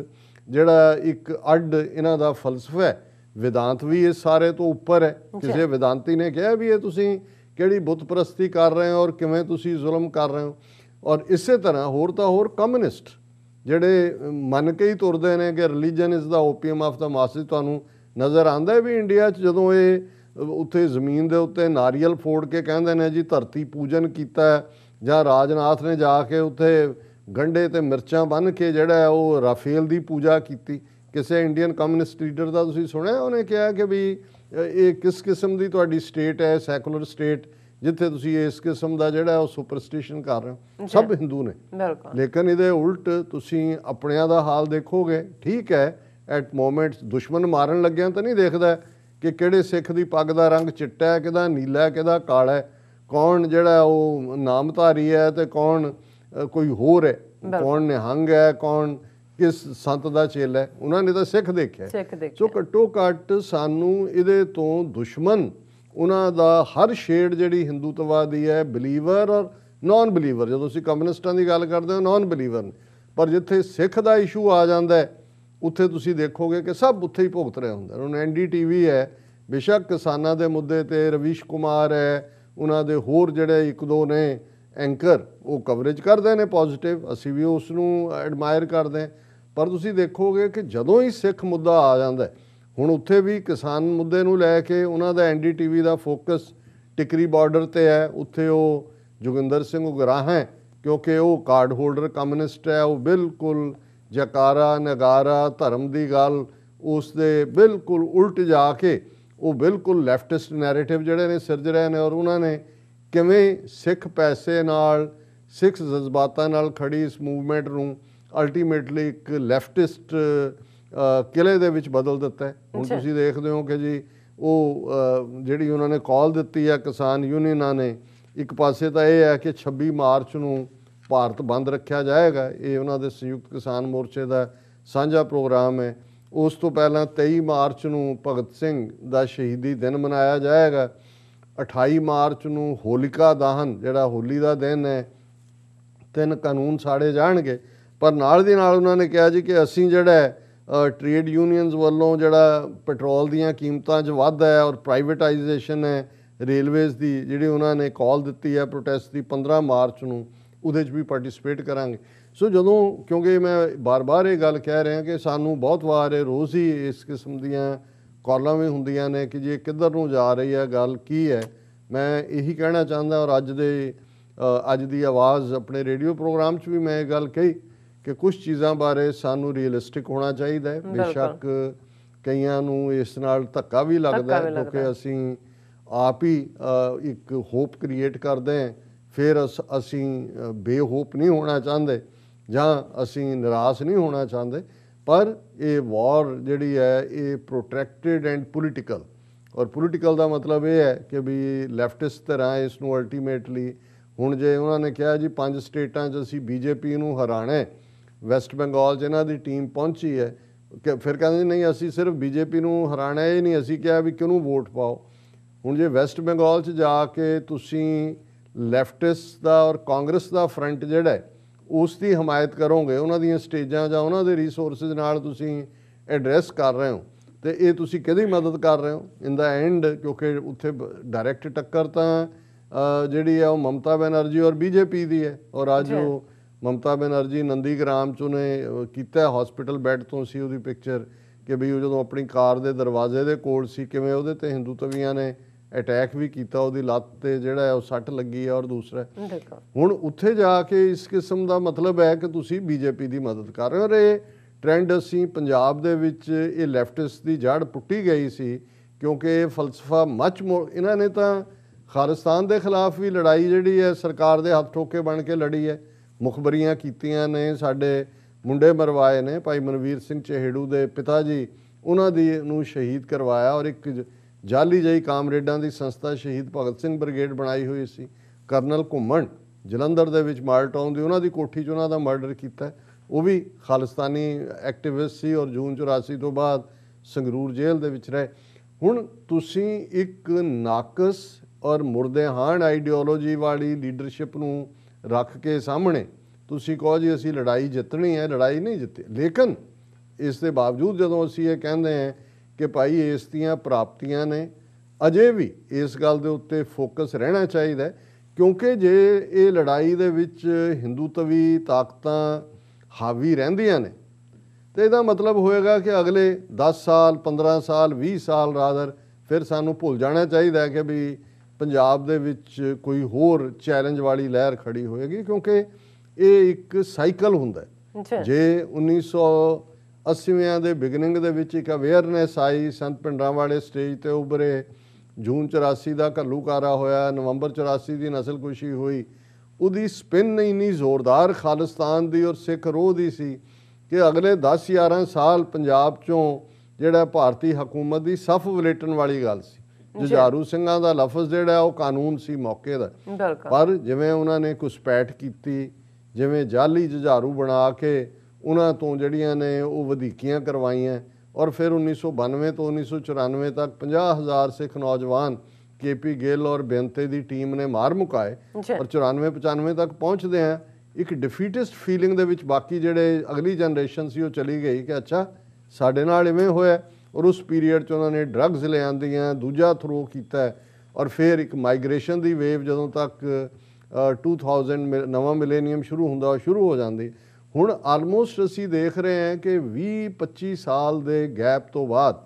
ਜਿਹੜਾ ਇੱਕ ਅੱਡ ਇਹਨਾਂ ਦਾ ਫਲਸਫਾ ਹੈ ਵਿਦਾਂਤ ਵੀ ਇਹ ਸਾਰੇ ਤੋਂ ਉੱਪਰ ਹੈ ਕਿਸੇ ਵਿਦਾਂਤੀ ਨੇ ਕਿਹਾ ਵੀ ਇਹ ਤੁਸੀਂ ਕਿਹੜੀ ਬੁੱਤ ਪ੍ਰਸਤੀ ਕਰ ਰਹੇ ਹੋ ਔਰ ਕਿਵੇਂ ਤੁਸੀਂ ਜ਼ੁਲਮ ਕਰ ਰਹੇ ਹੋ ਔਰ ਇਸੇ ਤਰ੍ਹਾਂ ਹੋਰ ਤਾਂ ਹੋਰ ਕਮਿਊਨਿਸਟ ਜਿਹੜੇ ਮੰਨ ਕੇ ਹੀ ਤੁਰਦੇ ਨੇ ਕਿ religion is the opium of the masses ਤੁਹਾਨੂੰ ਨਜ਼ਰ ਆਉਂਦਾ ਹੈ ਵੀ ਇੰਡੀਆ 'ਚ ਜਦੋਂ ਇਹ ਉੱਥੇ ਜ਼ਮੀਨ ਦੇ ਉੱਤੇ ਨਾਰੀਅਲ ਫੋੜ ਕੇ ਕਹਿੰਦੇ ਨੇ ਜੀ ਧਰਤੀ ਪੂਜਨ ਕੀਤਾ ਜਾਂ ਰਾਜਨਾਥ ਨੇ ਜਾ ਕੇ ਉੱਥੇ ਗੰਡੇ ਤੇ ਮਿਰਚਾਂ ਬੰਨ ਕੇ ਜਿਹੜਾ ਉਹ ਰਾਫੇਲ ਦੀ ਪੂਜਾ ਕੀਤੀ ਕਿਸੇ ਇੰਡੀਅਨ ਕਮਿਊਨਿਸਟ ਲੀਡਰ ਦਾ ਤੁਸੀਂ ਸੁਣਿਆ ਉਹਨੇ ਕਿਹਾ ਕਿ ਵੀ ਇਹ ਕਿਸ ਕਿਸਮ ਦੀ ਤੁਹਾਡੀ ਸਟੇਟ ਹੈ ਸੈਕੂਲਰ ਸਟੇਟ ਜਿੱਥੇ ਤੁਸੀਂ ਇਸ ਕਿਸਮ ਦਾ ਜਿਹੜਾ ਉਹ ਸੁਪਰਸਟੀਸ਼ਨ ਕਰ ਰਹੇ ਹੋ ਸਭ ਹਿੰਦੂ ਨੇ ਬਿਲਕੁਲ ਲੇਕਿਨ ਇਹਦੇ ਉਲਟ ਤੁਸੀਂ ਆਪਣਿਆਂ ਦਾ ਹਾਲ ਦੇਖੋਗੇ ਠੀਕ ਹੈ ਐਟ ਮੋਮੈਂਟਸ ਦੁਸ਼ਮਣ ਮਾਰਨ ਲੱਗਿਆਂ ਤਾਂ ਨਹੀਂ ਦੇਖਦਾ ਕਿ ਕਿਹੜੇ ਸਿੱਖ ਦੀ ਪੱਗ ਦਾ ਰੰਗ ਚਿੱਟਾ ਹੈ ਕਿਹਦਾ ਨੀਲਾ ਹੈ ਕਿਹਦਾ ਕਾਲਾ ਹੈ ਕੌਣ ਜਿਹੜਾ ਉਹ ਨਾਮਧਾਰੀ ਹੈ ਤੇ ਕੌਣ ਕੋਈ ਹੋਰ ਹੈ ਕੌਣ ਨਿਹੰਗ ਹੈ ਕੌਣ ਕਿਸ ਸੰਤ ਦਾ ਚੇਲਾ ਹੈ ਉਹਨਾਂ ਨੇ ਤਾਂ ਸਿੱਖ ਦੇਖਿਆ ਸੋ ਘੱਟੋ ਕੱਟ ਸਾਨੂੰ ਇਹਦੇ ਤੋਂ ਦੁਸ਼ਮਣ ਉਹਨਾਂ ਦਾ ਹਰ ਸ਼ੇਡ ਜਿਹੜੀ ਹਿੰਦੂਤਵਾਦੀ ਹੈ ਬਲੀਵਰ ਔਰ ਨਾਨ ਬਲੀਵਰ ਜਦੋਂ ਅਸੀਂ ਕਮਿਊਨਿਸਟਾਂ ਦੀ ਗੱਲ ਕਰਦੇ ਹਾਂ ਨਾਨ ਬਲੀਵਰ ਪਰ ਜਿੱਥੇ ਸਿੱਖ ਦਾ ਇਸ਼ੂ ਆ ਜਾਂਦਾ ਹੈ ਉੱਥੇ ਤੁਸੀਂ ਦੇਖੋਗੇ ਕਿ ਸਭ ਉੱਥੇ ਹੀ ਭੁਗਤ ਰਿਹਾ ਹੁੰਦਾ ਹੁਣ ਐਨਡੀਟੀਵੀ ਹੈ ਬਿਸ਼ੱਕ ਕਿਸਾਨਾਂ ਦੇ ਮੁੱਦੇ ਤੇ ਰਵੀਸ਼ ਕੁਮਾਰ ਹੈ ਉਹਨਾਂ ਦੇ ਹੋਰ ਜਿਹੜੇ ਇੱਕ ਦੋ ਨੇ ਐਂਕਰ ਉਹ ਕਵਰੇਜ ਕਰਦੇ ਨੇ ਪੋਜ਼ਿਟਿਵ ਅਸੀਂ ਵੀ ਉਸ ਨੂੰ ਐਡਮਾਇਰ ਕਰਦੇ ਪਰ ਤੁਸੀਂ ਦੇਖੋਗੇ ਕਿ ਜਦੋਂ ਹੀ ਸਿੱਖ ਮੁੱਦਾ ਆ ਜਾਂਦਾ ਹੈ ਹੁਣ ਉੱਥੇ ਵੀ ਕਿਸਾਨ ਮੁੱਦੇ ਨੂੰ ਲੈ ਕੇ ਉਹਨਾਂ ਦਾ ਐਨਡੀਟੀਵੀ ਦਾ ਫੋਕਸ ਟਿਕਰੀ ਬਾਰਡਰ ਤੇ ਹੈ ਉੱਥੇ ਉਹ ਜੋਗਿੰਦਰ ਸਿੰਘ ਉਗਰਾਹ ਹੈ ਕਿਉਂਕਿ ਉਹ ਕਾਰਡ ਹੋਲਡਰ ਕਮਿਊਨਿਸਟ ਹੈ ਉਹ ਬਿਲਕੁਲ ਜਕਾਰਾ ਨਗਾਰਾ ਧਰਮ ਦੀ ਗੱਲ ਉਸ ਦੇ ਬਿਲਕੁਲ ਉਲਟ ਜਾ ਕੇ ਉਹ ਬਿਲਕੁਲ ਲੈਫਟਿਸਟ ਨੈਰੇਟਿਵ ਜਿਹੜੇ ਨੇ ਸਿਰਜ ਰਹੇ ਨੇ ਔਰ ਉਹਨਾਂ ਨੇ ਕਿਵੇਂ ਸਿੱਖ ਪੈਸੇ ਨਾਲ ਸਿੱਖ ਜਜ਼ਬਾਤਾਂ ਨਾਲ ਖੜੀ ਇਸ ਮੂਵਮੈਂਟ ਨੂੰ ਅਲਟੀਮੇਟਲੀ ਇੱਕ ਲੈਫਟਿਸਟ ਕਿਲੇ ਦੇ ਵਿੱਚ ਬਦਲ ਦਿੱਤਾ ਹੈ ਹੁਣ ਤੁਸੀਂ ਦੇਖਦੇ ਹੋ ਕਿ ਜੀ ਉਹ ਜਿਹੜੀ ਉਹਨਾਂ ਨੇ ਕਾਲ ਦਿੱਤੀ ਆ ਕਿਸਾਨ ਯੂਨੀਅਨਾਂ ਨੇ ਇੱਕ ਪਾਸੇ ਤਾਂ ਇਹ ਹੈ ਕਿ 26 ਮਾਰਚ ਨੂੰ ਭਾਰਤ ਬੰਦ ਰੱਖਿਆ ਜਾਏਗਾ ਇਹ ਉਹਨਾਂ ਦੇ ਸੰਯੁਕਤ ਕਿਸਾਨ ਮੋਰਚੇ ਦਾ ਸਾਂਝਾ ਪ੍ਰੋਗਰਾਮ ਹੈ ਉਸ ਤੋਂ ਪਹਿਲਾਂ 23 ਮਾਰਚ ਨੂੰ ਭਗਤ ਸਿੰਘ ਦਾ ਸ਼ਹੀਦੀ ਦਿਨ ਮਨਾਇਆ ਜਾਏਗਾ 28 ਮਾਰਚ ਨੂੰ ਹੋਲਿਕਾ ਦਹਨ ਜਿਹੜਾ ਹੋਲੀ ਦਾ ਦਿਨ ਹੈ ਤਿੰਨ ਕਾਨੂੰਨ ਸਾੜੇ ਜਾਣਗੇ ਪਰ ਨਾਲ ਦੀ ਨਾਲ ਉਹਨਾਂ ਨੇ ਕਿਹਾ ਜੀ ਕਿ ਅਸੀਂ ਜਿਹੜਾ ਟ੍ਰੇਡ ਯੂਨੀਅਨਸ ਵੱਲੋਂ ਜਿਹੜਾ ਪੈਟਰੋਲ ਦੀਆਂ ਕੀਮਤਾਂ 'ਚ ਵਾਧਾ ਹੈ ਔਰ ਪ੍ਰਾਈਵੇਟਾਈਜੇਸ਼ਨ ਹੈ ਰੇਲਵੇਜ਼ ਦੀ ਜਿਹੜੀ ਉਹਨਾਂ ਨੇ ਕਾਲ ਦਿੱਤੀ ਹੈ ਪ੍ਰੋਟੈਸਟ ਦੀ 15 ਮਾਰਚ ਨੂੰ ਉਹਦੇ 'ਚ ਵੀ ਪਾਰਟਿਸਿਪੇਟ ਕਰਾਂਗੇ ਸੋ ਜਦੋਂ ਕਿਉਂਕਿ ਮੈਂ ਬਾਰ-ਬਾਰ ਇਹ ਗੱਲ ਕਹਿ ਰਿਹਾ ਕਿ ਸਾਨੂੰ ਬਹੁਤ ਵਾਰ ਰੋਜ਼ ਹੀ ਇਸ ਕਿਸਮ ਦੀਆਂ ਕਾਲਾਂ ਵੀ ਹੁੰਦੀਆਂ ਨੇ ਕਿ ਜੇ ਕਿੱਧਰ ਨੂੰ ਜਾ ਰਹੀ ਹੈ ਗੱਲ ਕੀ ਹੈ ਮੈਂ ਇਹੀ ਕਹਿਣਾ ਚਾਹੁੰਦਾ ਔਰ ਅੱਜ ਦੇ ਅੱਜ ਦੀ ਆਵਾਜ਼ ਆਪਣੇ ਰੇਡੀਓ ਪ੍ਰੋਗਰਾਮ 'ਚ ਵੀ ਮੈਂ ਇਹ ਗੱਲ ਕਹੀ ਕਿ ਕੁਝ ਚੀਜ਼ਾਂ ਬਾਰੇ ਸਾਨੂੰ ਰੀਅਲਿਸਟਿਕ ਹੋਣਾ ਚਾਹੀਦਾ ਹੈ ਬੇਸ਼ੱਕ ਕਈਆਂ ਨੂੰ ਇਸ ਨਾਲ ਧੱਕਾ ਵੀ ਲੱਗਦਾ ਹੈ ਕਿਉਂਕਿ ਅਸੀਂ ਆਪ ਹੀ ਇੱਕ ਹੋਪ ਕ੍ਰੀਏਟ ਕਰਦੇ ਹਾਂ ਫਿਰ ਅਸੀਂ ਬੇਹੋਪ ਨਹੀਂ ਹੋਣਾ ਚਾਹੁੰਦੇ ਜਾਂ ਅਸੀਂ ਨਿਰਾਸ਼ ਨਹੀਂ ਹੋਣਾ ਚਾਹੁੰਦੇ ਪਰ ਇਹ ਵਾਰ ਜਿਹੜੀ ਹੈ ਇਹ ਪ੍ਰੋਟੈਕਟਡ ਐਂਡ ਪੋਲੀਟੀਕਲ ਔਰ ਪੋਲੀਟੀਕਲ ਦਾ ਮਤਲਬ ਇਹ ਹੈ ਕਿ ਵੀ ਲੈਫਟਿਸਟ ਤਰ੍ਹਾਂ ਇਸ ਨੂੰ ਅਲਟੀਮੇਟਲੀ ਹੁਣ ਜੇ ਉਹਨਾਂ ਨੇ ਕਿਹਾ ਜੀ ਪੰਜ ਸਟੇਟਾਂ 'ਚ ਅਸੀਂ ਬੀਜੇਪੀ ਨੂੰ ਹਰਾਣਾ ਹੈ ਵੈਸਟ ਬੰਗਾਲ ਜਿਨ੍ਹਾਂ ਦੀ ਟੀਮ ਪਹੁੰਚੀ ਹੈ ਫਿਰ ਕਹਿੰਦੇ ਨਹੀਂ ਅਸੀਂ ਸਿਰਫ ਬੀਜੇਪੀ ਨੂੰ ਹਰਾਣਾ ਹੀ ਨਹੀਂ ਅਸੀਂ ਕਿਹਾ ਵੀ ਕਿਹਨੂੰ ਵੋਟ ਪਾਓ ਹੁਣ ਜੇ ਵੈਸਟ ਬੰਗਾਲ 'ਚ ਜਾ ਕੇ ਤੁਸੀਂ ਲੈਫਟਿਸਟ ਦਾ ਔਰ ਕਾਂਗਰਸ ਦਾ ਫਰੰਟ ਜਿਹੜਾ ਹੈ ਉਸ ਦੀ ਹਮਾਇਤ ਕਰੋਗੇ ਉਹਨਾਂ ਦੀਆਂ ਸਟੇਜਾਂ ਜਾਂ ਉਹਨਾਂ ਦੇ ਰਿਸੋਰਸਸ ਨਾਲ ਤੁਸੀਂ ਐਡਰੈਸ ਕਰ ਰਹੇ ਹੋ ਤੇ ਇਹ ਤੁਸੀਂ ਕਿਹਦੀ ਮਦਦ ਕਰ ਰਹੇ ਹੋ ਇਨ ਦਾ ਐਂਡ ਕਿਉਂਕਿ ਉੱਥੇ ਡਾਇਰੈਕਟ ਟੱਕਰ ਤਾਂ ਜਿਹੜੀ ਹੈ ਉਹ ਮਮਤਾ ਬੈਨਰਜੀ ਔਰ ਬੀਜੇਪੀ ਦੀ ਹੈ ਔਰ ਅੱਜ ਉਹ ਮਮਤਾ ਬਨਰਜੀ ਨੰਦੀਗ੍ਰਾਮ ਚੋਂ ਨੇ ਕੀਤਾ ਹਸਪੀਟਲ ਬੈੱਡ ਤੋਂ ਸੀ ਉਹਦੀ ਪਿਕਚਰ ਕਿ ਵੀ ਉਹ ਜਦੋਂ ਆਪਣੀ ਕਾਰ ਦੇ ਦਰਵਾਜ਼ੇ ਦੇ ਕੋਲ ਸੀ ਕਿਵੇਂ ਉਹਦੇ ਤੇ ਹਿੰਦੂ ਤਵੀਆਂ ਨੇ ਅਟੈਕ ਵੀ ਕੀਤਾ ਉਹਦੀ ਲੱਤ ਤੇ ਜਿਹੜਾ ਹੈ ਉਹ ਸੱਟ ਲੱਗੀ ਹੈ ਔਰ ਦੂਸਰਾ ਹੁਣ ਉੱਥੇ ਜਾ ਕੇ ਇਸ ਕਿਸਮ ਦਾ ਮਤਲਬ ਹੈ ਕਿ ਤੁਸੀਂ ਬੀਜੇਪੀ ਦੀ ਮਦਦ ਕਰ ਰਹੇ ਹੋ ਰੇ ਟ੍ਰੈਂਡ ਅਸੀਂ ਪੰਜਾਬ ਦੇ ਵਿੱਚ ਇਹ ਲੈਫਟਿਸਟ ਦੀ ਜੜ ਪੁੱਟੀ ਗਈ ਸੀ ਕਿਉਂਕਿ ਇਹ ਫਲਸਫਾ ਮੱਚ ਇਹਨਾਂ ਨੇ ਤਾਂ ਖਾਲਿਸਤਾਨ ਦੇ ਖਿਲਾਫ ਵੀ ਲੜਾਈ ਜਿਹੜੀ ਹੈ ਸਰਕਾਰ ਦੇ ਹੱਥ ਠੋਕੇ ਬਣ ਕੇ ਲੜੀ ਹੈ ਮੁਖਬਰੀਆਂ ਕੀਤੀਆਂ ਨੇ ਸਾਡੇ ਮੁੰਡੇ ਮਰਵਾਏ ਨੇ ਭਾਈ ਮਨਵੀਰ ਸਿੰਘ ਚਹਿੜੂ ਦੇ ਪਿਤਾ ਜੀ ਉਹਨਾਂ ਦੀ ਨੂੰ ਸ਼ਹੀਦ ਕਰਵਾਇਆ ਔਰ ਇੱਕ ਜਾਲੀ ਜਈ ਕਾਮਰੇਡਾਂ ਦੀ ਸੰਸਥਾ ਸ਼ਹੀਦ ਭਗਤ ਸਿੰਘ ਬ੍ਰਿਗੇਡ ਬਣਾਈ ਹੋਈ ਸੀ ਕਰਨਲ ਘੁੰਮਣ ਜਲੰਧਰ ਦੇ ਵਿੱਚ ਮਾਲਟਾਉਂ ਦੀ ਉਹਨਾਂ ਦੀ ਕੋਠੀ 'ਚ ਉਹਨਾਂ ਦਾ ਮਰਡਰ ਕੀਤਾ ਉਹ ਵੀ ਖਾਲਿਸਤਾਨੀ ਐਕਟਿਵਿਸਟ ਸੀ ਔਰ ਜੂਨ 84 ਤੋਂ ਬਾਅਦ ਸੰਗਰੂਰ ਜੇਲ੍ਹ ਦੇ ਵਿੱਚ ਰਹੇ ਹੁਣ ਤੁਸੀਂ ਇੱਕ ਨਾਕਸ ਔਰ ਮੁਰਦੇਹਾਨ ਆਈਡੀਓਲੋਜੀ ਵਾਲੀ ਲੀਡਰਸ਼ਿਪ ਨੂੰ ਰੱਖ ਕੇ ਸਾਹਮਣੇ ਤੁਸੀਂ ਕਹੋ ਜੀ ਅਸੀਂ ਲੜਾਈ ਜਿੱਤਣੀ ਹੈ ਲੜਾਈ ਨਹੀਂ ਜਿੱਤੀ ਲੇਕਿਨ ਇਸ ਦੇ ਬਾਵਜੂਦ ਜਦੋਂ ਅਸੀਂ ਇਹ ਕਹਿੰਦੇ ਹਾਂ ਕਿ ਭਾਈ ਇਸ ਦੀਆਂ ਪ੍ਰਾਪਤੀਆਂ ਨੇ ਅਜੇ ਵੀ ਇਸ ਗੱਲ ਦੇ ਉੱਤੇ ਫੋਕਸ ਰਹਿਣਾ ਚਾਹੀਦਾ ਕਿਉਂਕਿ ਜੇ ਇਹ ਲੜਾਈ ਦੇ ਵਿੱਚ ਹਿੰਦੂਤਵੀ ਤਾਕਤਾਂ ਹਾਵੀ ਰਹਿੰਦੀਆਂ ਨੇ ਤੇ ਇਹਦਾ ਮਤਲਬ ਹੋਏਗਾ ਕਿ ਅਗਲੇ 10 ਸਾਲ 15 ਸਾਲ 20 ਸਾਲ ਰਾਦਰ ਫਿਰ ਸਾਨੂੰ ਭੁੱਲ ਜਾਣਾ ਚਾਹੀਦਾ ਕਿ ਵੀ ਪੰਜਾਬ ਦੇ ਵਿੱਚ ਕੋਈ ਹੋਰ ਚੈਲੰਜ ਵਾਲੀ ਲਹਿਰ ਖੜੀ ਹੋਏਗੀ ਕਿਉਂਕਿ ਇਹ ਇੱਕ ਸਾਈਕਲ ਹੁੰਦਾ ਜੇ 1980ਆਂ ਦੇ ਬਿਗਨਿੰਗ ਦੇ ਵਿੱਚ ਇੱਕ ਅਵੇਅਰਨੈਸ ਆਈ ਸੰਤ ਪਿੰਡਾਂ ਵਾਲੇ ਸਟੇਜ ਤੇ ਉਭਰੇ ਜੂਨ 84 ਦਾ ਘੱਲੂਕਾਰਾ ਹੋਇਆ ਨਵੰਬਰ 84 ਦੀ ਨਸਲਕੁਸ਼ੀ ਹੋਈ ਉਹਦੀ ਸਪਿਨ ਇੰਨੀ ਜ਼ੋਰਦਾਰ ਖਾਲਿਸਤਾਨ ਦੀ ਔਰ ਸਿੱਖ ਰੋਹ ਦੀ ਸੀ ਕਿ ਅਗਲੇ 10-11 ਸਾਲ ਪੰਜਾਬ ਚੋਂ ਜਿਹੜਾ ਭਾਰਤੀ ਹਕੂਮਤ ਦੀ ਸਫ ਵਲੇਟਣ ਵਾਲੀ ਗੱਲ ਸੀ ਜੁਝਾਰੂ ਸਿੰਘਾਂ ਦਾ ਲਫ਼ਜ਼ ਜਿਹੜਾ ਉਹ ਕਾਨੂੰਨ ਸੀ ਮੌਕੇ ਦਾ ਪਰ ਜਿਵੇਂ ਉਹਨਾਂ ਨੇ ਪੈਟ ਕੀਤੀ ਜਿਵੇਂ ਜਾਲੀ ਜੁਝਾਰੂ ਬਣਾ ਕੇ ਉਹਨਾਂ ਤੋਂ ਜਿਹੜੀਆਂ ਨੇ ਉਹ ਵਧੀਕੀਆਂ ਕਰਵਾਈਆਂ ਔਰ ਫਿਰ 1992 ਤੋਂ 1994 ਤੱਕ 50000 ਸਿੱਖ ਨੌਜਵਾਨ ਕੇਪੀ ਗਿੱਲ ਔਰ ਬੇਨਤੇ ਦੀ ਟੀਮ ਨੇ ਮਾਰ ਮੁਕਾਏ ਔਰ 94 95 ਤੱਕ ਪਹੁੰਚਦੇ ਆ ਇੱਕ ਡਿਫੀਟਿਸਟ ਫੀਲਿੰਗ ਦੇ ਵਿੱਚ ਬਾਕੀ ਜਿਹੜੇ ਅਗਲੀ ਜਨਰੇਸ਼ਨ ਸੀ ਉਹ ਚਲੀ ਗਈ ਕਿ ਅੱਛਾ ਸਾਡੇ ਨਾਲ ਇਵੇਂ ਹੋਇਆ ਔਰ ਉਸ ਪੀਰੀਅਡ 'ਚ ਉਹਨਾਂ ਨੇ ਡਰੱਗਸ ਲਿਆਂਦੀਆਂ ਦੂਜਾ ਥਰੋ ਕੀਤਾ ਔਰ ਫਿਰ ਇੱਕ ਮਾਈਗ੍ਰੇਸ਼ਨ ਦੀ ਵੇਵ ਜਦੋਂ ਤੱਕ 2000 ਨਵਾਂ ਮਿਲੇਨੀਅਮ ਸ਼ੁਰੂ ਹੁੰਦਾ ਸ਼ੁਰੂ ਹੋ ਜਾਂਦੀ ਹੁਣ ਆਲਮੋਸਟ ਅਸੀਂ ਦੇਖ ਰਹੇ ਹਾਂ ਕਿ 20 25 ਸਾਲ ਦੇ ਗੈਪ ਤੋਂ ਬਾਅਦ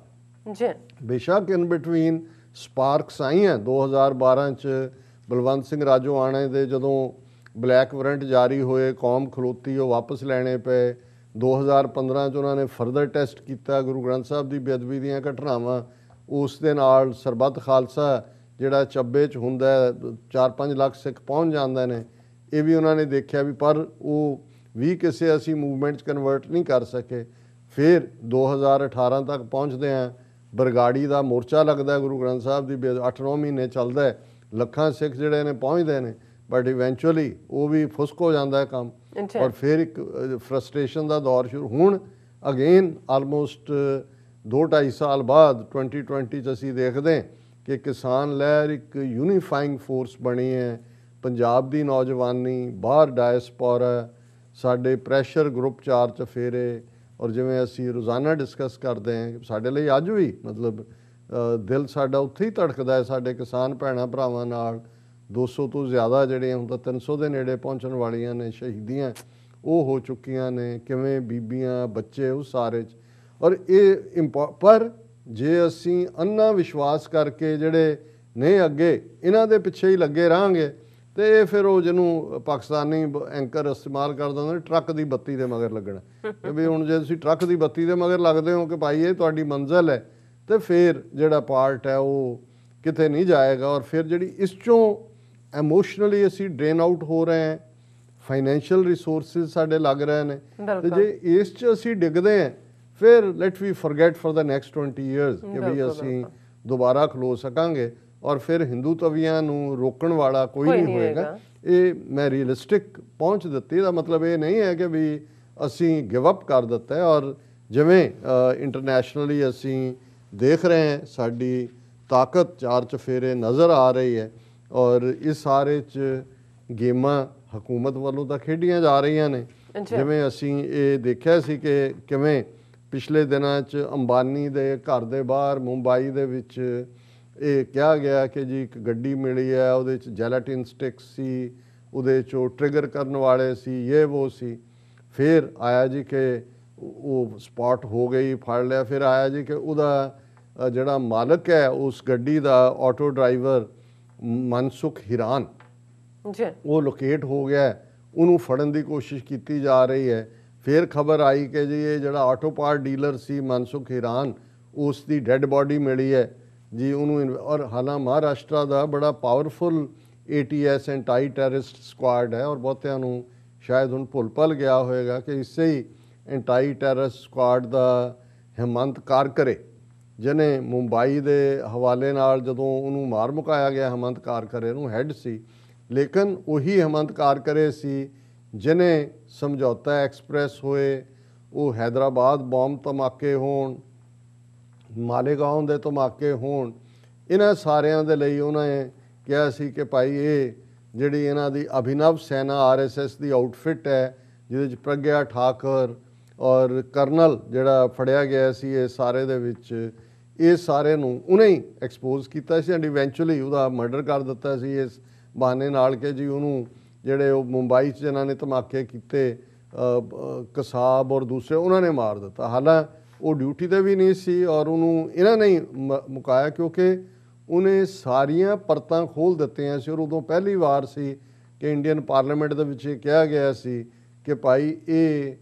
ਜੀ ਬੇਸ਼ੱਕ ਇਨ ਬਿਟਵੀਨ ਸਪਾਰਕਸ ਆਈਆਂ 2012 ਚ ਬਲਵੰਤ ਸਿੰਘ ਰਾਜੋ ਆਣੇ ਦੇ ਜਦੋਂ ਬਲੈਕ ਵਾਰੰਟ ਜਾਰੀ ਹੋਏ ਕੌਮ ਖਲੋਤੀ ਉਹ ਵਾਪਸ ਲੈਣੇ ਪਏ 2015 ਚ ਉਹਨਾਂ ਨੇ ਫਰਦਰ ਟੈਸਟ ਕੀਤਾ ਗੁਰੂ ਗ੍ਰੰਥ ਸਾਹਿਬ ਦੀ ਬੇਅਦਬੀ ਦੀਆਂ ਘਟਨਾਵਾਂ ਉਸ ਦੇ ਨਾਲ ਸਰਬੱਤ ਖਾਲਸਾ ਜਿਹੜਾ ਚੱਬੇ ਚ ਹੁੰਦਾ 4-5 ਲੱਖ ਸਿੱਖ ਪਹੁੰਚ ਜਾਂਦੇ ਨੇ ਇਹ ਵੀ ਉਹਨਾਂ ਨੇ ਦੇਖਿਆ ਵੀ ਪਰ ਉਹ ਵੀ ਕਿਸੇ ਅਸੀਂ ਮੂਵਮੈਂਟ ਕਨਵਰਟ ਨਹੀਂ ਕਰ ਸਕੇ ਫਿਰ 2018 ਤੱਕ ਪਹੁੰਚਦੇ ਆ ਬਰਗਾੜੀ ਦਾ ਮੋਰਚਾ ਲੱਗਦਾ ਗੁਰੂ ਗ੍ਰੰਥ ਸਾਹਿਬ ਦੀ 8-9 ਮਹੀਨੇ ਚੱਲਦਾ ਲੱਖਾਂ ਸਿੱਖ ਜਿਹੜੇ ਨੇ ਪਹੁੰਚਦੇ ਨੇ ਬਟ ਇਵੈਂਚੁਅਲੀ ਉਹ ਵੀ ਫੁਸਕ ਹੋ ਜਾਂਦਾ ਹੈ ਕੰਮ ਔਰ ਫਿਰ ਇੱਕ ਫਰਸਟ੍ਰੇਸ਼ਨ ਦਾ ਦੌਰ ਸ਼ੁਰੂ ਹੁਣ ਅਗੇਨ ਆਲਮੋਸਟ 2.5 ਸਾਲ ਬਾਅਦ 2020 ਚ ਅਸੀਂ ਦੇਖਦੇ ਕਿ ਕਿਸਾਨ ਲਹਿਰ ਇੱਕ ਯੂਨੀਫਾਈਂਗ ਫੋਰਸ ਬਣੀ ਹੈ ਪੰਜਾਬ ਦੀ ਨੌਜਵਾਨੀ ਬਾਹਰ ਡਾਇਸਪੋਰਾ ਸਾਡੇ ਪ੍ਰੈਸ਼ਰ ਗਰੁੱਪ ਚਾਰ ਚ ਫੇਰੇ ਔਰ ਜਿਵੇਂ ਅਸੀਂ ਰੋਜ਼ਾਨਾ ਡਿਸਕਸ ਕਰਦੇ ਹਾਂ ਸਾਡੇ ਲਈ ਅੱਜ ਵੀ ਮਤਲਬ ਦਿਲ ਸਾਡਾ ਉੱਥੇ ਹੀ ਧੜਕਦਾ ਹੈ ਸਾਡੇ ਕਿਸਾਨ ਭੈਣਾ ਭਰਾਵਾਂ ਨਾਲ 200 ਤੋਂ ਜ਼ਿਆਦਾ ਜਿਹੜੇ ਹੁਣ ਤਾਂ 300 ਦੇ ਨੇੜੇ ਪਹੁੰਚਣ ਵਾਲੀਆਂ ਨੇ ਸ਼ਹੀਦੀਆਂ ਉਹ ਹੋ ਚੁੱਕੀਆਂ ਨੇ ਕਿਵੇਂ ਬੀਬੀਆਂ ਬੱਚੇ ਉਹ ਸਾਰੇ ਔਰ ਇਹ ਪਰ ਜੇ ਅਸੀਂ ਅੰਨਾ ਵਿਸ਼ਵਾਸ ਕਰਕੇ ਜਿਹੜੇ ਨੇ ਅੱਗੇ ਇਹਨਾਂ ਦੇ ਪਿੱਛੇ ਹੀ ਲੱਗੇ ਰਾਂਗੇ ਤੇ ਇਹ ਫਿਰ ਉਹ ਜਿਹਨੂੰ ਪਾਕਿਸਤਾਨੀ ਐਂਕਰ ਇਸਤੇਮਾਲ ਕਰਦੇ ਨੇ ਟਰੱਕ ਦੀ ਬੱਤੀ ਦੇ ਮਗਰ ਲੱਗਣਾ ਕਿ ਵੀ ਹੁਣ ਜੇ ਤੁਸੀਂ ਟਰੱਕ ਦੀ ਬੱਤੀ ਦੇ ਮਗਰ ਲੱਗਦੇ ਹੋ ਕਿ ਭਾਈ ਇਹ ਤੁਹਾਡੀ ਮੰਜ਼ਲ ਹੈ ਤੇ ਫਿਰ ਜਿਹੜਾ ਪਾਰਟ ਹੈ ਉਹ ਕਿਤੇ ਨਹੀਂ ਜਾਏਗਾ ਔਰ ਫਿਰ ਜਿਹੜੀ ਇਸ ਚੋਂ ਇਮੋਸ਼ਨਲੀ ਅਸੀਂ ਡਰੇਨ ਆਊਟ ਹੋ ਰਹੇ ਹਾਂ ਫਾਈਨੈਂਸ਼ੀਅਲ ਰਿਸੋਰਸਸ ਸਾਡੇ ਲੱਗ ਰਹੇ ਨੇ ਤੇ ਜੇ ਇਸ 'ਚ ਅਸੀਂ ਡਿੱਗਦੇ ਹਾਂ ਫਿਰ let we forget for the next 20 years ਕਿ ਵੀ ਅਸੀਂ ਦੁਬਾਰਾ ਖਲੋ ਸਕਾਂਗੇ ਔਰ ਫਿਰ ਹਿੰਦੂ ਤਵੀਆਂ ਨੂੰ ਰੋਕਣ ਵਾਲਾ ਕੋਈ ਨਹੀਂ ਹੋਏਗਾ ਇਹ ਮੈਂ ਰੀਅਲਿਸਟਿਕ ਪਹੁੰਚ ਦਿੱਤੀ ਦਾ ਮਤਲਬ ਇਹ ਨਹੀਂ ਹੈ ਕਿ ਵੀ ਅਸੀਂ ਗਿਵ ਅਪ ਕਰ ਦਿੱਤਾ ਔਰ ਜਿਵੇਂ ਇੰਟਰਨੈਸ਼ਨਲੀ ਅਸੀਂ ਦੇਖ ਰਹੇ ਹਾਂ ਸਾਡੀ ਤਾਕਤ ਚਾਰ ਚਫੇਰੇ ਨਜ਼ਰ ਆ ਰਹੀ ਹੈ ਔਰ ਇਸ ਸਾਰੇ 'ਚ ਗੇਮਾਂ ਹਕੂਮਤ ਵੱਲੋਂ ਤਾਂ ਖੇਡੀਆਂ ਜਾ ਰਹੀਆਂ ਨੇ ਜਿਵੇਂ ਅਸੀਂ ਇਹ ਦੇਖਿਆ ਸੀ ਕਿ ਕਿਵੇਂ ਪਿਛਲੇ ਦਿਨਾਂ 'ਚ ਅੰਬਾਨੀ ਦੇ ਘਰ ਦੇ ਬਾਹਰ ਮੁੰਬਈ ਦੇ ਵਿੱਚ ਇਹ ਕਿਹਾ ਗਿਆ ਕਿ ਜੀ ਇੱਕ ਗੱਡੀ ਮਿਲੀ ਹੈ ਉਹਦੇ 'ਚ ਜੈਲਟਿਨ ਸਟਿਕ ਸੀ ਉਹਦੇ 'ਚੋਂ ਟ੍ਰਿਗਰ ਕਰਨ ਵਾਲੇ ਸੀ ਇਹ ਉਹ ਸੀ ਫਿਰ ਆਇਆ ਜੀ ਕਿ ਉਹ ਸਪਾਟ ਹੋ ਗਈ ਫੜ ਲਿਆ ਫਿਰ ਆਇਆ ਜੀ ਕਿ ਉਹਦਾ ਜਿਹੜਾ ਮਾਲਕ ਹੈ ਉਸ ਗੱਡੀ ਦਾ ਆਟੋ ਡਰਾਈਵਰ ਮਨਸੁਖ ਹਿਰਾਨ ਜੀ ਉਹ ਲੋਕੇਟ ਹੋ ਗਿਆ ਉਹਨੂੰ ਫੜਨ ਦੀ ਕੋਸ਼ਿਸ਼ ਕੀਤੀ ਜਾ ਰਹੀ ਹੈ ਫਿਰ ਖਬਰ ਆਈ ਕਿ ਜੀ ਇਹ ਜਿਹੜਾ ਆਟੋ ਪਾਰਟ ਡੀਲਰ ਸੀ ਮਨਸੁਖ ਹਿਰਾਨ ਉਸ ਦੀ ਡੈੱਡ ਬਾਡੀ ਮਿਲੀ ਹੈ ਜੀ ਉਹਨੂੰ ਔਰ ਹਾਲਾ ਮਹਾਰਾਸ਼ਟਰ ਦਾ ਬੜਾ powerful ATS anti terrorist squad ਹੈ ਔਰ ਬਹੁਤਿਆਂ ਨੂੰ ਸ਼ਾਇਦ ਹੁਣ ਭੁੱਲ ਭਲ ਗਿਆ ਹੋਵੇਗਾ ਕਿ ਇਸੇ ਹੀ ਐਂਟਾਈ ਟੈਰਰਿਸਟ ਸਕੁਆਡ ਦਾ ਹਿਮੰਤ ਕਰੇ ਜਿਹਨੇ ਮੁੰਬਈ ਦੇ ਹਵਾਲੇ ਨਾਲ ਜਦੋਂ ਉਹਨੂੰ ਮਾਰ ਮੁਕਾਇਆ ਗਿਆ ਹਮੰਤ ਕਾਰਕਰੇ ਨੂੰ ਹੈੱਡ ਸੀ ਲੇਕਿਨ ਉਹੀ ਹਮੰਤ ਕਾਰਕਰੇ ਸੀ ਜਿਨੇ ਸਮਝੌਤਾ ਐਕਸਪ੍ਰੈਸ ਹੋਏ ਉਹ ਹైదరాబాద్ ਬੰਬ ਧਮਾਕੇ ਹੋਣ ਮਾਲੇਗਾਉਂ ਦੇ ਧਮਾਕੇ ਹੋਣ ਇਹਨਾਂ ਸਾਰਿਆਂ ਦੇ ਲਈ ਉਹਨੇ ਕਿਹਾ ਸੀ ਕਿ ਭਾਈ ਇਹ ਜਿਹੜੀ ਇਹਨਾਂ ਦੀ ਅਭਿਨਵ ਸੈਨਾ ਆਰਐਸਐਸ ਦੀ ਆਊਟਫਿਟ ਹੈ ਜਿਹਦੇ ਵਿੱਚ ਪ੍ਰਗਿਆ ਠਾਕਰ ਔਰ ਕਰਨਲ ਜਿਹੜਾ ਫੜਿਆ ਗਿਆ ਸੀ ਇਹ ਸਾਰੇ ਦੇ ਵਿੱਚ ਇਹ ਸਾਰੇ ਨੂੰ ਉਹਨੇ ਹੀ ਐਕਸਪੋਜ਼ ਕੀਤਾ ਸੀ ਐਂਡ ਇਵੈਂਚੁਅਲੀ ਉਹਦਾ ਮਰਡਰ ਕਰ ਦਿੱਤਾ ਸੀ ਇਸ ਬਹਾਨੇ ਨਾਲ ਕਿ ਜੀ ਉਹਨੂੰ ਜਿਹੜੇ ਉਹ ਮੁੰਬਈ 'ਚ ਜਿਨ੍ਹਾਂ ਨੇ ਧਮਾਕੇ ਕੀਤੇ ਕਸਾਬ ਔਰ ਦੂਸਰੇ ਉਹਨਾਂ ਨੇ ਮਾਰ ਦਿੱਤਾ ਹਾਲਾਂ ਉਹ ਡਿਊਟੀ ਤੇ ਵੀ ਨਹੀਂ ਸੀ ਔਰ ਉਹਨੂੰ ਇਹਨਾਂ ਨੇ ਮੁਕਾਇਆ ਕਿਉਂਕਿ ਉਹਨੇ ਸਾਰੀਆਂ ਪਰਤਾਂ ਖੋਲ ਦਿੱਤੀਆਂ ਸੀ ਔਰ ਉਦੋਂ ਪਹਿਲੀ ਵਾਰ ਸੀ ਕਿ ਇੰਡੀਅਨ ਪਾਰਲੀਮੈਂਟ ਦੇ ਵਿੱਚ ਇਹ ਕਿਹਾ ਗਿਆ ਸੀ ਕਿ ਭਾਈ ਇਹ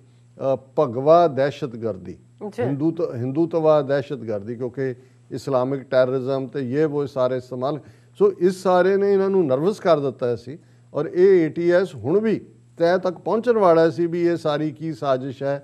ਭਗਵਾ ਦਹਿਸ਼ਤਗਰਦੀ ਹਿੰਦੂ ਹਿੰਦੂ हिंदू हिंदूतवाद ਦਹਿਸ਼ਤਗਰਦੀ ਕਿਉਂਕਿ ਇਸਲਾਮਿਕ ਟੈਰਰਿਜ਼ਮ ਤੇ ਇਹ ਉਹ ਸਾਰੇ ਇਸਤੇਮਾਲ ਸੋ ਇਸ ਸਾਰੇ ਨੇ ਇਹਨਾਂ ਨੂੰ ਨਰਵਸ ਕਰ ਦਿੱਤਾ ਸੀ ਔਰ ਇਹ ਏਟੀਐਸ ਹੁਣ ਵੀ ਤੈ ਤੱਕ ਪਹੁੰਚਣ ਵਾਲਾ ਸੀ ਵੀ ਇਹ ਸਾਰੀ ਕੀ ਸਾਜ਼ਿਸ਼ ਹੈ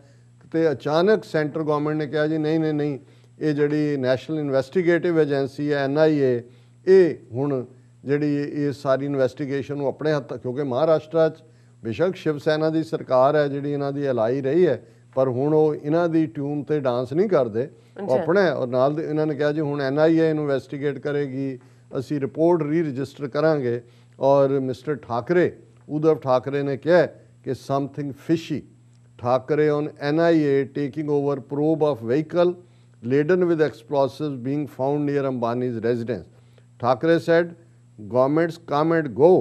ਤੇ ਅਚਾਨਕ ਸੈਂਟਰ ਗਵਰਨਮੈਂਟ ਨੇ ਕਿਹਾ ਜੀ ਨਹੀਂ ਨਹੀਂ ਨਹੀਂ ਇਹ ਜਿਹੜੀ ਨੈਸ਼ਨਲ ਇਨਵੈਸਟੀਗੇਟਿਵ ਏਜੰਸੀ ਹੈ ਐਨਆਈਏ ਇਹ ਹੁਣ ਜਿਹੜੀ ਇਹ ਸਾਰੀ ਇਨਵੈਸਟੀਗੇਸ਼ਨ ਨੂੰ ਆਪਣੇ ਹੱਥ ਕਿਉਂਕਿ ਮਹਾਰਾਸ਼ਟਰ 'ਚ ਬਿਸ਼ੱਕ ਸ਼ਿਵ ਸੈਨਾ ਦੀ ਸਰਕਾਰ ਹੈ ਜਿਹੜੀ ਇਹਨਾਂ ਦੀ ਅਲਾਈ ਰਹੀ ਹੈ ਪਰ ਹੁਣ ਉਹ ਇਹਨਾਂ ਦੀ ਟਿਊਨ ਤੇ ਡਾਂਸ ਨਹੀਂ ਕਰਦੇ ਉਹ ਆਪਣੇ ਔਰ ਨਾਲ ਇਹਨਾਂ ਨੇ ਕਿਹਾ ਜੀ ਹੁਣ ਐਨਆਈਏ ਇਹਨੂੰ ਇਨਵੈਸਟੀਗੇਟ ਕਰੇਗੀ ਅਸੀਂ ਰਿਪੋਰਟ ਰੀ ਰਜਿਸਟਰ ਕਰਾਂਗੇ ਔਰ ਮਿਸਟਰ ਠਾਕਰੇ ਉਧਰ ਠਾਕਰੇ ਨੇ ਕਿਹਾ ਕਿ something fishy Thackeray on NIA taking over probe of vehicle laden with explosives being found near Ambani's residence Thackeray said governments come and go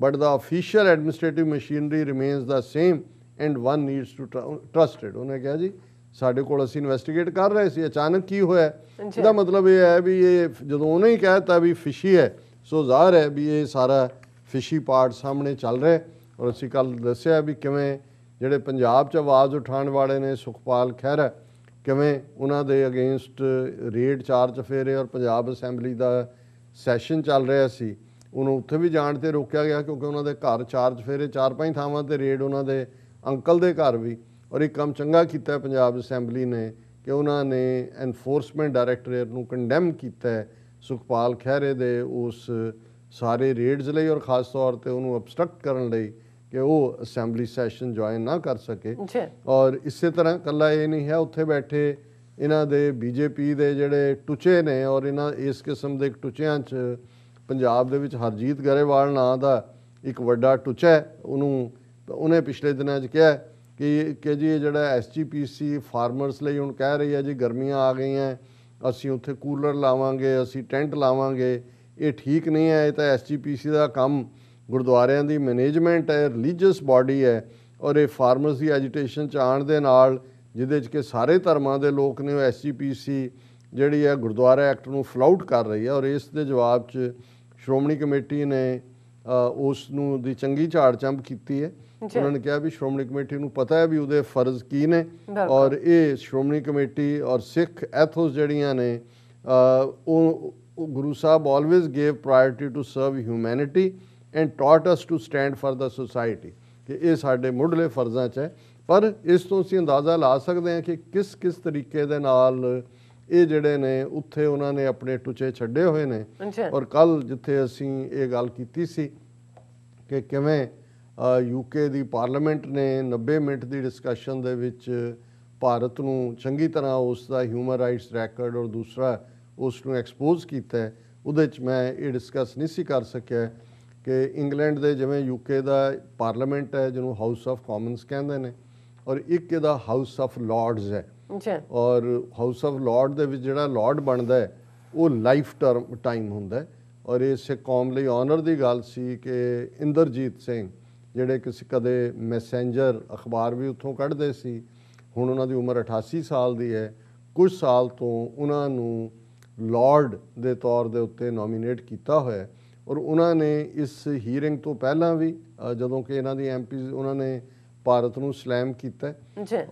but the official administrative machinery remains the same and one needs to trusted ਉਹਨੇ ਕਿਹਾ ਜੀ ਸਾਡੇ ਕੋਲ ਅਸੀਂ investigate ਕਰ ਰਹੇ ਸੀ ਅਚਾਨਕ ਕੀ ਹੋਇਆ ਇਹਦਾ ਮਤਲਬ ਇਹ ਹੈ ਵੀ ਇਹ ਜਦੋਂ ਉਹਨੇ ਹੀ ਕਹਿਤਾ ਵੀ ਫਿਸ਼ੀ ਹੈ ਸੋ ਜ਼ਾਹਰ ਹੈ ਵੀ ਇਹ ਸਾਰਾ ਫਿਸ਼ੀ ਪਾਰਟ ਸਾਹਮਣੇ ਚੱਲ ਰਿਹਾ ਔਰ ਅਸੀਂ ਕੱਲ ਦੱਸਿਆ ਵੀ ਕਿਵੇਂ ਜਿਹੜੇ ਪੰਜਾਬ 'ਚ ਆਵਾਜ਼ ਉਠਾਉਣ ਵਾਲੇ ਨੇ ਸੁਖਪਾਲ ਖਹਿਰ ਕਿਵੇਂ ਉਹਨਾਂ ਦੇ ਅਗੇਂਸਟ ਰੇਡ ਚਾਰਜ ਫੇਰੇ ਔਰ ਪੰਜਾਬ ਅਸੈਂਬਲੀ ਦਾ ਸੈਸ਼ਨ ਚੱਲ ਰਿਹਾ ਸੀ ਉਹਨੂੰ ਉੱਥੇ ਵੀ ਜਾਣ ਤੇ ਰੋਕਿਆ ਗਿਆ ਕਿਉਂਕਿ ਉਹਨਾਂ ਦੇ ਘਰ ਚਾਰਜ ਫੇਰੇ ਚਾਰ ਪੰਜ ਥਾਵਾਂ ਤੇ ਰੇਡ ਉਹਨਾਂ ਦੇ ਅੰਕਲ ਦੇ ਘਰ ਵੀ ਔਰ ਇਹ ਕੰਮ ਚੰਗਾ ਕੀਤਾ ਪੰਜਾਬ ਅਸੈਂਬਲੀ ਨੇ ਕਿ ਉਹਨਾਂ ਨੇ ਐਨਫੋਰਸਮੈਂਟ ਡਾਇਰੈਕਟੋਰੇਟ ਨੂੰ ਕੰਡੈਮ ਕੀਤਾ ਹੈ ਸੁਖਪਾਲ ਖਹਿਰੇ ਦੇ ਉਸ ਸਾਰੇ ਰੇਡਸ ਲਈ ਔਰ ਖਾਸ ਤੌਰ ਤੇ ਉਹਨੂੰ ਅਬਸਟ੍ਰਕਟ ਕਰਨ ਲਈ ਕਿ ਉਹ ਅਸੈਂਬਲੀ ਸੈਸ਼ਨ ਜੁਆਇਨ ਨਾ ਕਰ ਸਕੇ ਔਰ ਇਸੇ ਤਰ੍ਹਾਂ ਕੱਲਾ ਇਹ ਨਹੀਂ ਹੈ ਉੱਥੇ ਬੈਠੇ ਇਹਨਾਂ ਦੇ ਬੀਜੇਪੀ ਦੇ ਜਿਹੜੇ ਟੁਚੇ ਨੇ ਔਰ ਇਹਨਾਂ ਇਸ ਕਿਸਮ ਦੇ ਟੁਚਿਆਂ 'ਚ ਪੰਜਾਬ ਦੇ ਵਿੱਚ ਹਰਜੀਤ ਗਰੇਵਾਲ ਨਾਂ ਦਾ ਇੱਕ ਵੱਡਾ ਟੁਚਾ ਹੈ ਉਹਨੂੰ ਤਾਂ ਉਹਨੇ ਪਿਛਲੇ ਦਿਨਾਂ 'ਚ ਕਿਹਾ ਕਿ ਕਿ ਜੀ ਜਿਹੜਾ ਐਸਜੀਪੀਸੀ ਫਾਰਮਰਸ ਲਈ ਹੁਣ ਕਹਿ ਰਹੀ ਹੈ ਜੀ ਗਰਮੀਆਂ ਆ ਗਈਆਂ ਅਸੀਂ ਉੱਥੇ ਕੂਲਰ ਲਾਵਾਂਗੇ ਅਸੀਂ ਟੈਂਟ ਲਾਵਾਂਗੇ ਇਹ ਠੀਕ ਨਹੀਂ ਹੈ ਇਹ ਤਾਂ ਐਸਜੀਪੀਸੀ ਦਾ ਕੰਮ ਗੁਰਦੁਆਰਿਆਂ ਦੀ ਮੈਨੇਜਮੈਂਟ ਹੈ ਰਿਲੀਜੀਅਸ ਬਾਡੀ ਹੈ ਔਰ ਇਹ ਫਾਰਮਰਸ ਦੀ ਐਜੀਟੇਸ਼ਨ ਚ ਆਣ ਦੇ ਨਾਲ ਜਿਹਦੇ ਚ ਕਿ ਸਾਰੇ ਧਰਮਾਂ ਦੇ ਲੋਕ ਨੇ ਉਹ ਐਸਜੀਪੀਸੀ ਜਿਹੜੀ ਹੈ ਗੁਰਦੁਆਰਾ ਐਕਟ ਨੂੰ ਫਲਾਊਟ ਕਰ ਰਹੀ ਹੈ ਔਰ ਇਸ ਦੇ ਜਵਾਬ ਚ ਸ਼੍ਰੋਮਣੀ ਕਮੇਟੀ ਨੇ ਉਸ ਨੂੰ ਦੀ ਚੰਗੀ ਝਾੜ ਚੰਬ ਕੀਤੀ ਹੈ ਉਹਨਾਂ ਨੇ ਕਿਹਾ ਵੀ ਸ਼੍ਰੋਮਣੀ ਕਮੇਟੀ ਨੂੰ ਪਤਾ ਹੈ ਵੀ ਉਹਦੇ ਫਰਜ਼ ਕੀ ਨੇ ਔਰ ਇਹ ਸ਼੍ਰੋਮਣੀ ਕਮੇਟੀ ਔਰ ਸਿੱਖ ਐਥੋਸ ਜਿਹੜੀਆਂ ਨੇ ਉਹ Guru Sahib always gave priority to serve humanity and taught us to stand for the society ਕਿ ਇਹ ਸਾਡੇ ਮੁੱਢਲੇ ਫਰਜ਼ਾਂ 'ਚ ਹੈ ਪਰ ਇਸ ਤੋਂ ਅਸੀਂ ਅੰਦਾਜ਼ਾ ਲਾ ਸਕਦੇ ਹਾਂ ਕਿ ਕਿਸ ਕਿਸ ਤਰੀਕੇ ਦੇ ਨਾਲ ਇਹ ਜਿਹੜੇ ਨੇ ਉੱਥੇ ਉਹਨਾਂ ਨੇ ਆਪਣੇ ਟੁਚੇ ਛੱਡੇ ਹੋਏ ਨੇ ਔਰ ਕੱਲ ਜਿੱਥੇ ਅਸੀਂ ਇਹ ਗੱਲ ਕੀਤੀ ਸੀ ਕਿ ਕਿਵੇਂ ਯੂਕੇ ਦੀ ਪਾਰਲੀਮੈਂਟ ਨੇ 90 ਮਿੰਟ ਦੀ ਡਿਸਕਸ਼ਨ ਦੇ ਵਿੱਚ ਭਾਰਤ ਨੂੰ ਚੰਗੀ ਤਰ੍ਹਾਂ ਉਸ ਦਾ ਹਿਊਮਨ ਰਾਈਟਸ ਰੈਕੋਰਡ ਔਰ ਦੂਸਰਾ ਉਸ ਨੂੰ ਐਕਸਪੋਜ਼ ਕੀਤਾ ਉਹਦੇ ਵਿੱਚ ਮੈਂ ਇਹ ਡਿਸਕਸ ਨਹੀਂ ਸੀ ਕਰ ਸਕਿਆ ਕਿ ਇੰਗਲੈਂਡ ਦੇ ਜਿਵੇਂ ਯੂਕੇ ਦਾ ਪਾਰਲੀਮੈਂਟ ਹੈ ਜਿਹਨੂੰ ਹਾਊਸ ਆਫ ਕਾਮਨਸ ਕਹਿੰਦੇ ਨੇ ਔਰ ਇੱਕ ਇਹਦਾ ਹਾਊਸ ਆਫ ਲਾਰਡਸ ਹੈ ਜੀ ਔਰ ਹਾਊਸ ਆਫ ਲਾਰਡ ਦੇ ਵਿੱਚ ਜਿਹੜਾ ਲਾਰਡ ਬਣਦਾ ਹੈ ਉਹ ਲਾਈਫ ਟਰਮ ਟਾਈਮ ਹੁੰਦਾ ਔਰ ਇਸੇ ਕੌਮ ਲਈ ਆਨਰ ਦੀ ਗੱਲ ਸੀ ਕਿ ਇੰਦਰਜੀਤ ਸਿੰਘ ਜਿਹੜੇ ਕਿਸੇ ਕਦੇ ਮੈਸੇਂਜਰ ਅਖਬਾਰ ਵੀ ਉੱਥੋਂ ਕੱਢਦੇ ਸੀ ਹੁਣ ਉਹਨਾਂ ਦੀ ਉਮਰ 88 ਸਾਲ ਦੀ ਹੈ ਕੁਝ ਸਾਲ ਤੋਂ ਉਹਨਾਂ ਨੂੰ ਲਾਰਡ ਦੇ ਤੌਰ ਦੇ ਉੱਤੇ ਨੋਮੀਨੇਟ ਕੀਤਾ ਹੋਇਆ ਔਰ ਉਹਨਾਂ ਨੇ ਇਸ ਹੀਅਰਿੰਗ ਤੋਂ ਪਹਿਲਾਂ ਵੀ ਜਦੋਂ ਕਿ ਇਹਨਾਂ ਦੀ ਐਮਪੀ ਉਹਨਾਂ ਨੇ ਭਾਰਤ ਨੂੰ ਸਲੈਮ ਕੀਤਾ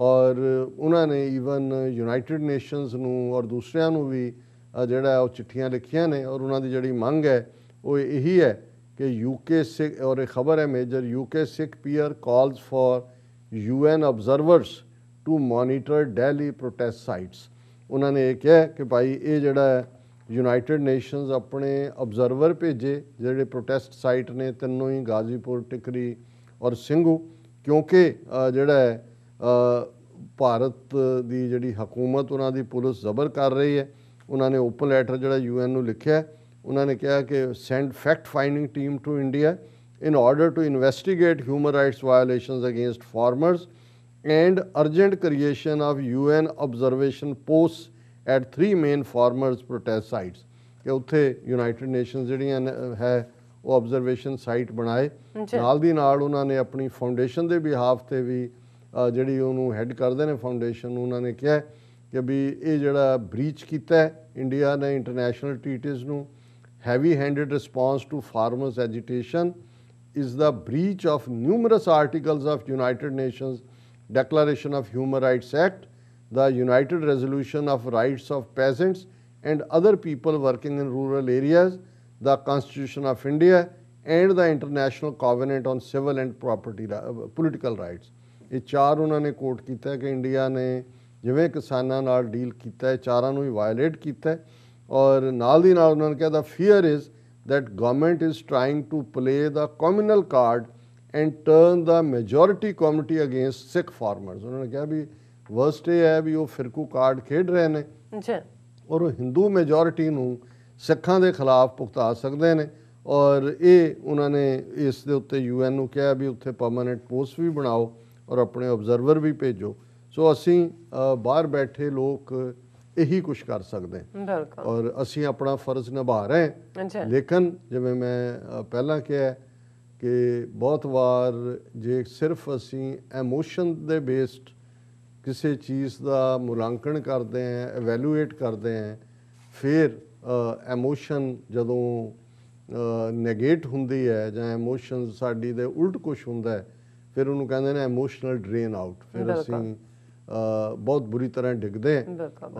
ਔਰ ਉਹਨਾਂ ਨੇ ਇਵਨ ਯੂਨਾਈਟਿਡ ਨੇਸ਼ਨਸ ਨੂੰ ਔਰ ਦੂਸਰਿਆਂ ਨੂੰ ਵੀ ਜਿਹੜਾ ਉਹ ਚਿੱਠੀਆਂ ਲਿਖੀਆਂ ਨੇ ਔਰ ਉਹਨਾਂ ਦੀ ਜਿਹੜੀ ਮੰਗ ਹੈ ਉਹ ਇਹੀ ਹੈ ਕਿ ਯੂਕੇ ਸਿਕ ਔਰ ਇਹ ਖਬਰ ਹੈ major UK Sikh peer calls for UN observers to monitor Delhi protest sites ਉਹਨਾਂ ਨੇ ਇਹ ਕਿਹਾ ਕਿ ਭਾਈ ਇਹ ਜਿਹੜਾ ਯੂਨਾਈਟਿਡ ਨੇਸ਼ਨਸ ਆਪਣੇ ਆਬਜ਼ਰਵਰ ਭੇਜੇ ਜਿਹੜੇ ਪ੍ਰੋਟੈਸਟ ਸਾਈਟ ਨੇ ਤਿੰਨੋਂ ਹੀ ਗਾਜ਼ੀਪੁਰ ਟਿਕਰੀ ਔਰ ਸਿੰਘੂ ਕਿਉਂਕਿ ਜਿਹੜਾ ਹੈ ਭਾਰਤ ਦੀ ਜਿਹੜੀ ਹਕੂਮਤ ਉਹਨਾਂ ਦੀ ਪੁਲਿਸ ਜ਼ਬਰ ਕਰ ਰਹੀ ਹੈ ਉਹਨਾਂ ਨੇ ਓਪਨ ਲੈਟਰ ਜਿਹੜਾ ਯੂਐਨ ਨੂੰ ਲਿਖਿਆ ਉਹਨਾਂ ਨੇ ਕਿਹਾ ਕਿ send fact finding team to India in order to investigate human rights violations against farmers and urgent creation of UN observation post at three main farmers protest sites ਕਿ ਉੱਥੇ United nations ਜਿਹੜੀਆਂ ਹੈ ਉਹ ਆਬਜ਼ਰਵੇਸ਼ਨ ਸਾਈਟ ਬਣਾਏ ਨਾਲ ਦੀ ਨਾਲ ਉਹਨਾਂ ਨੇ ਆਪਣੀ ਫਾਊਂਡੇਸ਼ਨ ਦੇ ਬਿਹਾਫ ਤੇ ਵੀ ਜਿਹੜੀ ਉਹਨੂੰ ਹੈੱਡ ਕਰਦੇ ਨੇ ਫਾਊਂਡੇਸ਼ਨ ਉਹਨਾਂ ਨੇ ਕਿਹਾ ਕਿ ਵੀ ਇਹ ਜਿਹੜਾ ਬ੍ਰੀਚ ਕੀਤਾ ਹੈ ਇੰਡੀਆ ਨੇ ਇੰਟਰਨੈਸ਼ਨਲ ਟ੍ਰੀਟੀਜ਼ ਨੂੰ heavy-handed response to farmers' agitation is the breach of numerous articles of United Nations Declaration of Human Rights Act, the United Resolution of Rights of Peasants and other people working in rural areas, the Constitution of India and the International Covenant on Civil and Property uh, Political Rights. ਇਹ ਚਾਰ ਉਹਨਾਂ ਨੇ ਕੋਟ ਕੀਤਾ ਕਿ India ਨੇ ਜਿਵੇਂ ਕਿਸਾਨਾਂ ਨਾਲ ਡੀਲ ਕੀਤਾ ਹੈ ਚਾਰਾਂ ਨੂੰ ਹੀ ਵਾਇਲੇਟ ਕੀਤਾ ਹੈ ਔਰ ਨਾਲ ਦੀ ਨਾਲ ਉਹਨਾਂ ਨੇ ਕਿਹਾ the fear is government is trying to play the communal card and turn the the community against Sikh farmers ਉਹਨਾਂ ਨੇ ਕਿਹਾ ਵੀ ਵਰਸਟ ਇਹ ਹੈ ਵੀ ਉਹ ਫਿਰਕੂ ਕਾਰਡ ਖੇਡ ਰਹੇ ਨੇ ਅੱਛਾ ਔਰ ਉਹ ਹਿੰਦੂ ਮੈਜੋਰਿਟੀ ਨੂੰ ਸਿੱਖਾਂ ਦੇ ਖਿਲਾਫ ਪੁਖਤਾ ਸਕਦੇ ਨੇ ਔਰ ਇਹ ਉਹਨਾਂ ਨੇ ਇਸ ਦੇ ਉੱਤੇ ਯੂਐਨ ਨੂੰ ਕਿਹਾ ਵੀ ਉੱਥੇ ਪਰਮਨੈਂਟ ਪੋਸਟ ਵੀ ਬਣਾਓ ਔਰ ਆਪਣੇ ਆਬਜ਼ਰਵਰ ਵੀ ਭੇਜੋ ਸੋ ਅਸੀਂ ਬਾਹਰ ਬੈਠੇ ਲੋਕ ਇਹੀ ਕੁਝ ਕਰ ਸਕਦੇ ਹਾਂ ਔਰ ਅਸੀਂ ਆਪਣਾ ਫਰਜ਼ ਨਿਭਾ ਰਹੇ ਹਾਂ ਲੇਕਿਨ ਜਿਵੇਂ ਮੈਂ ਪਹਿਲਾਂ ਕਿਹਾ ਕਿ ਬਹੁਤ ਵਾਰ ਜੇ ਸਿਰਫ ਅਸੀਂ ਇਮੋਸ਼ਨ ਦੇ ਬੇਸਡ ਕਿਸੇ ਚੀਜ਼ ਦਾ ਮੁਲਾਂਕਣ ਕਰਦੇ ਹਾਂ ਇਵੈਲੂਏਟ ਕਰਦੇ ਹਾਂ ਫਿਰ ਇਮੋਸ਼ਨ ਜਦੋਂ ਨੈਗੇਟ ਹੁੰਦੀ ਹੈ ਜਾਂ ਇਮੋਸ਼ਨ ਸਾਡੀ ਦੇ ਉਲਟ ਕੁਝ ਹੁੰਦਾ ਹੈ ਫਿਰ ਉਹਨੂੰ ਕਹਿੰਦੇ ਨੇ ਇਮੋਸ਼ਨਲ ਡਰੇਨ ਆਊਟ ਫਿਰ ਅਸੀਂ ਬਹੁਤ ਬੁਰੀ ਤਰ੍ਹਾਂ ਡਿੱਗਦੇ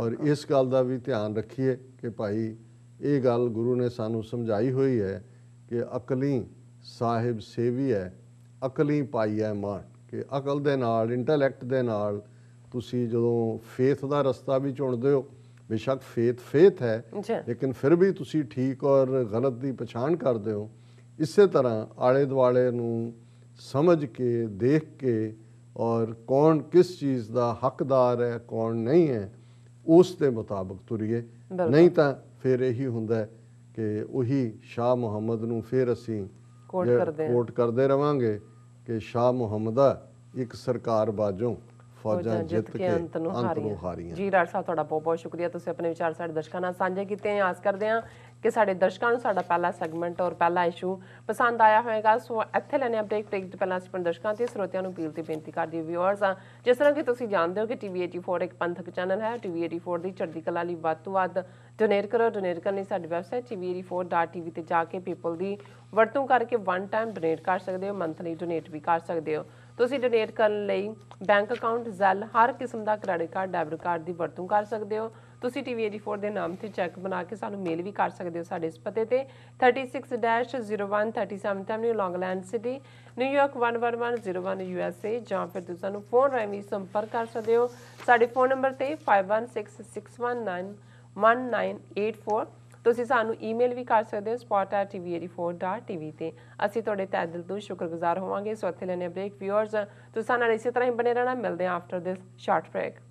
ਔਰ ਇਸ ਗੱਲ ਦਾ ਵੀ ਧਿਆਨ ਰੱਖੀਏ ਕਿ ਭਾਈ ਇਹ ਗੱਲ ਗੁਰੂ ਨੇ ਸਾਨੂੰ ਸਮਝਾਈ ਹੋਈ ਹੈ ਕਿ ਅਕਲੀ ਸਾਹਿਬ ਸੇਵੀ ਹੈ ਅਕਲੀ ਪਾਈ ਹੈ ਮਾਂ ਕਿ ਅਕਲ ਦੇ ਨਾਲ ਇੰਟੈਲੈਕਟ ਦੇ ਨਾਲ ਤੁਸੀਂ ਜਦੋਂ ਫੇਥ ਦਾ ਰਸਤਾ ਵੀ ਚੁਣਦੇ ਹੋ ਬੇਸ਼ੱਕ ਫੇਥ ਫੇਥ ਹੈ ਲੇਕਿਨ ਫਿਰ ਵੀ ਤੁਸੀਂ ਠੀਕ ਔਰ ਗਲਤ ਦੀ ਪਛਾਣ ਕਰਦੇ ਹੋ ਇਸੇ ਤਰ੍ਹਾਂ ਆਲੇ ਦੁਆਲੇ ਨੂੰ ਸਮਝ ਕੇ ਦੇਖ ਕੇ ਔਰ ਕੌਣ ਕਿਸ ਚੀਜ਼ ਦਾ ਹੱਕਦਾਰ ਹੈ ਕੌਣ ਨਹੀਂ ਹੈ ਉਸ ਦੇ ਮੁਤਾਬਕ ਤੁਰੀਏ ਨਹੀਂ ਤਾਂ ਫਿਰ ਇਹੀ ਹੁੰਦਾ ਕਿ ਉਹੀ ਸ਼ਾਹ ਮੁਹੰਮਦ ਨੂੰ ਫਿਰ ਅਸੀਂ ਕੋਟ ਕਰਦੇ ਰਵਾਂਗੇ ਕਿ ਸ਼ਾਹ ਮੁਹੰਮਦਾ ਇੱਕ ਸਰਕਾਰ ਬਾਜੋਂ ਫੌਜਾਂ ਜਿੱਤ ਕੇ ਅੰਤ ਨੂੰ ਹਾਰੀਆਂ ਜੀ ਰਾਜ ਸਾਹਿਬ ਤੁਹਾਡਾ ਬਹੁਤ ਬਹੁਤ ਸ਼ੁਕਰੀਆ ਤੁਸੀਂ ਆਪਣੇ ਵਿਚਾਰ ਸਾਡੇ ਦਰਸ਼ਕਾਂ ਨਾਲ ਸਾਂਝੇ ਕੀਤੇ ਆਸ ਕਰਦੇ ਹਾਂ ਕਿ ਸਾਡੇ ਦਰਸ਼ਕਾਂ ਨੂੰ ਸਾਡਾ ਪਹਿਲਾ ਸੈਗਮੈਂਟ ਔਰ ਪਹਿਲਾ ਇਸ਼ੂ ਪਸੰਦ ਆਇਆ ਹੋਵੇਗਾ ਸੋ ਇੱਥੇ ਲੈਣੇ ਅਪਡੇਟ ਬ੍ਰੇਕ ਤੋਂ ਪਹਿਲਾਂ ਅਸੀਂ ਦਰਸ਼ਕਾਂ ਤੇ ਸਰੋਤਿਆਂ ਨੂੰ ਅਪੀਲ ਤੇ ਬੇਨਤੀ ਕਰਦੀ ਵਿਊਅਰਸ ਆ ਜਿਸ ਤਰ੍ਹਾਂ ਕਿ ਤੁਸੀਂ ਜਾਣਦੇ ਹੋ ਕਿ ਟੀਵੀ 84 ਇੱਕ ਪੰਥਕ ਚੈਨਲ ਹੈ ਟੀਵੀ 84 ਦੀ ਚੜ੍ਹਦੀ ਕਲਾ ਲਈ ਵੱਧ ਤੋਂ ਵੱਧ ਡੋਨੇਟ ਕਰੋ ਡੋਨੇਟ ਕਰਨ ਲਈ ਸਾਡੀ ਵੈਬਸਾਈਟ tv84.tv ਤੇ ਜਾ ਕੇ ਪੀਪਲ ਦੀ ਵਰਤੋਂ ਕਰਕੇ ਵਨ ਟਾਈਮ ਡੋਨੇਟ ਕਰ ਸਕਦੇ ਹੋ ਮੰਥਲੀ ਡੋਨੇਟ ਵੀ ਕਰ ਸਕਦੇ ਹੋ ਤੁਸੀਂ ਡੋਨੇਟ ਕਰਨ ਲਈ ਬੈਂਕ ਅਕਾਊਂਟ ਜ਼ੈਲ ਹਰ ਕਿਸਮ ਦਾ ਕ੍ਰੈਡਿਟ ਕਾਰਡ ਡੈਬਿਟ ਕਾਰਡ ਦੀ ਵਰਤੋਂ ਕਰ ਸਕਦੇ ਹੋ ਤੁਸੀਂ TV84 ਦੇ ਨਾਮ ਤੇ ਚੈੱਕ ਬਣਾ ਕੇ ਸਾਨੂੰ ਮੇਲ ਵੀ ਕਰ ਸਕਦੇ ਹੋ ਸਾਡੇ ਇਸ ਪਤੇ ਤੇ 36-0137 new Long Island City New York 11101 USA ਜਾਂ ਫਿਰ ਤੁਸੀਂ ਸਾਨੂੰ ਫੋਨ ਰਾਹੀਂ ਸੰਪਰਕ ਕਰ ਸਕਦੇ ਹੋ ਸਾਡੇ ਫੋਨ ਨੰਬਰ ਤੇ 5166191984 ਤੁਸੀਂ ਸਾਨੂੰ ਈਮੇਲ ਵੀ ਕਰ ਸਕਦੇ ਹੋ spot@tv84.tv ਤੇ ਅਸੀਂ ਤੁਹਾਡੇ ਤਹਿ ਦਿਲ ਤੋਂ ਸ਼ੁਕਰਗੁਜ਼ਾਰ ਹੋਵਾਂਗੇ ਸੋ ਇੱਥੇ ਲੈਣੇ ਬ੍ਰੇਕ ਵੀਅਰਸ ਤੁਸੀਂ ਨਾਲ ਇਸੇ ਤਰ੍ਹਾਂ ਹੀ ਬਣੇ ਰਹਿਣਾ ਮਿਲਦੇ ਆਫਟਰ ਦਿਸ ਸ਼ਾਰਟ ਬ੍ਰੇਕ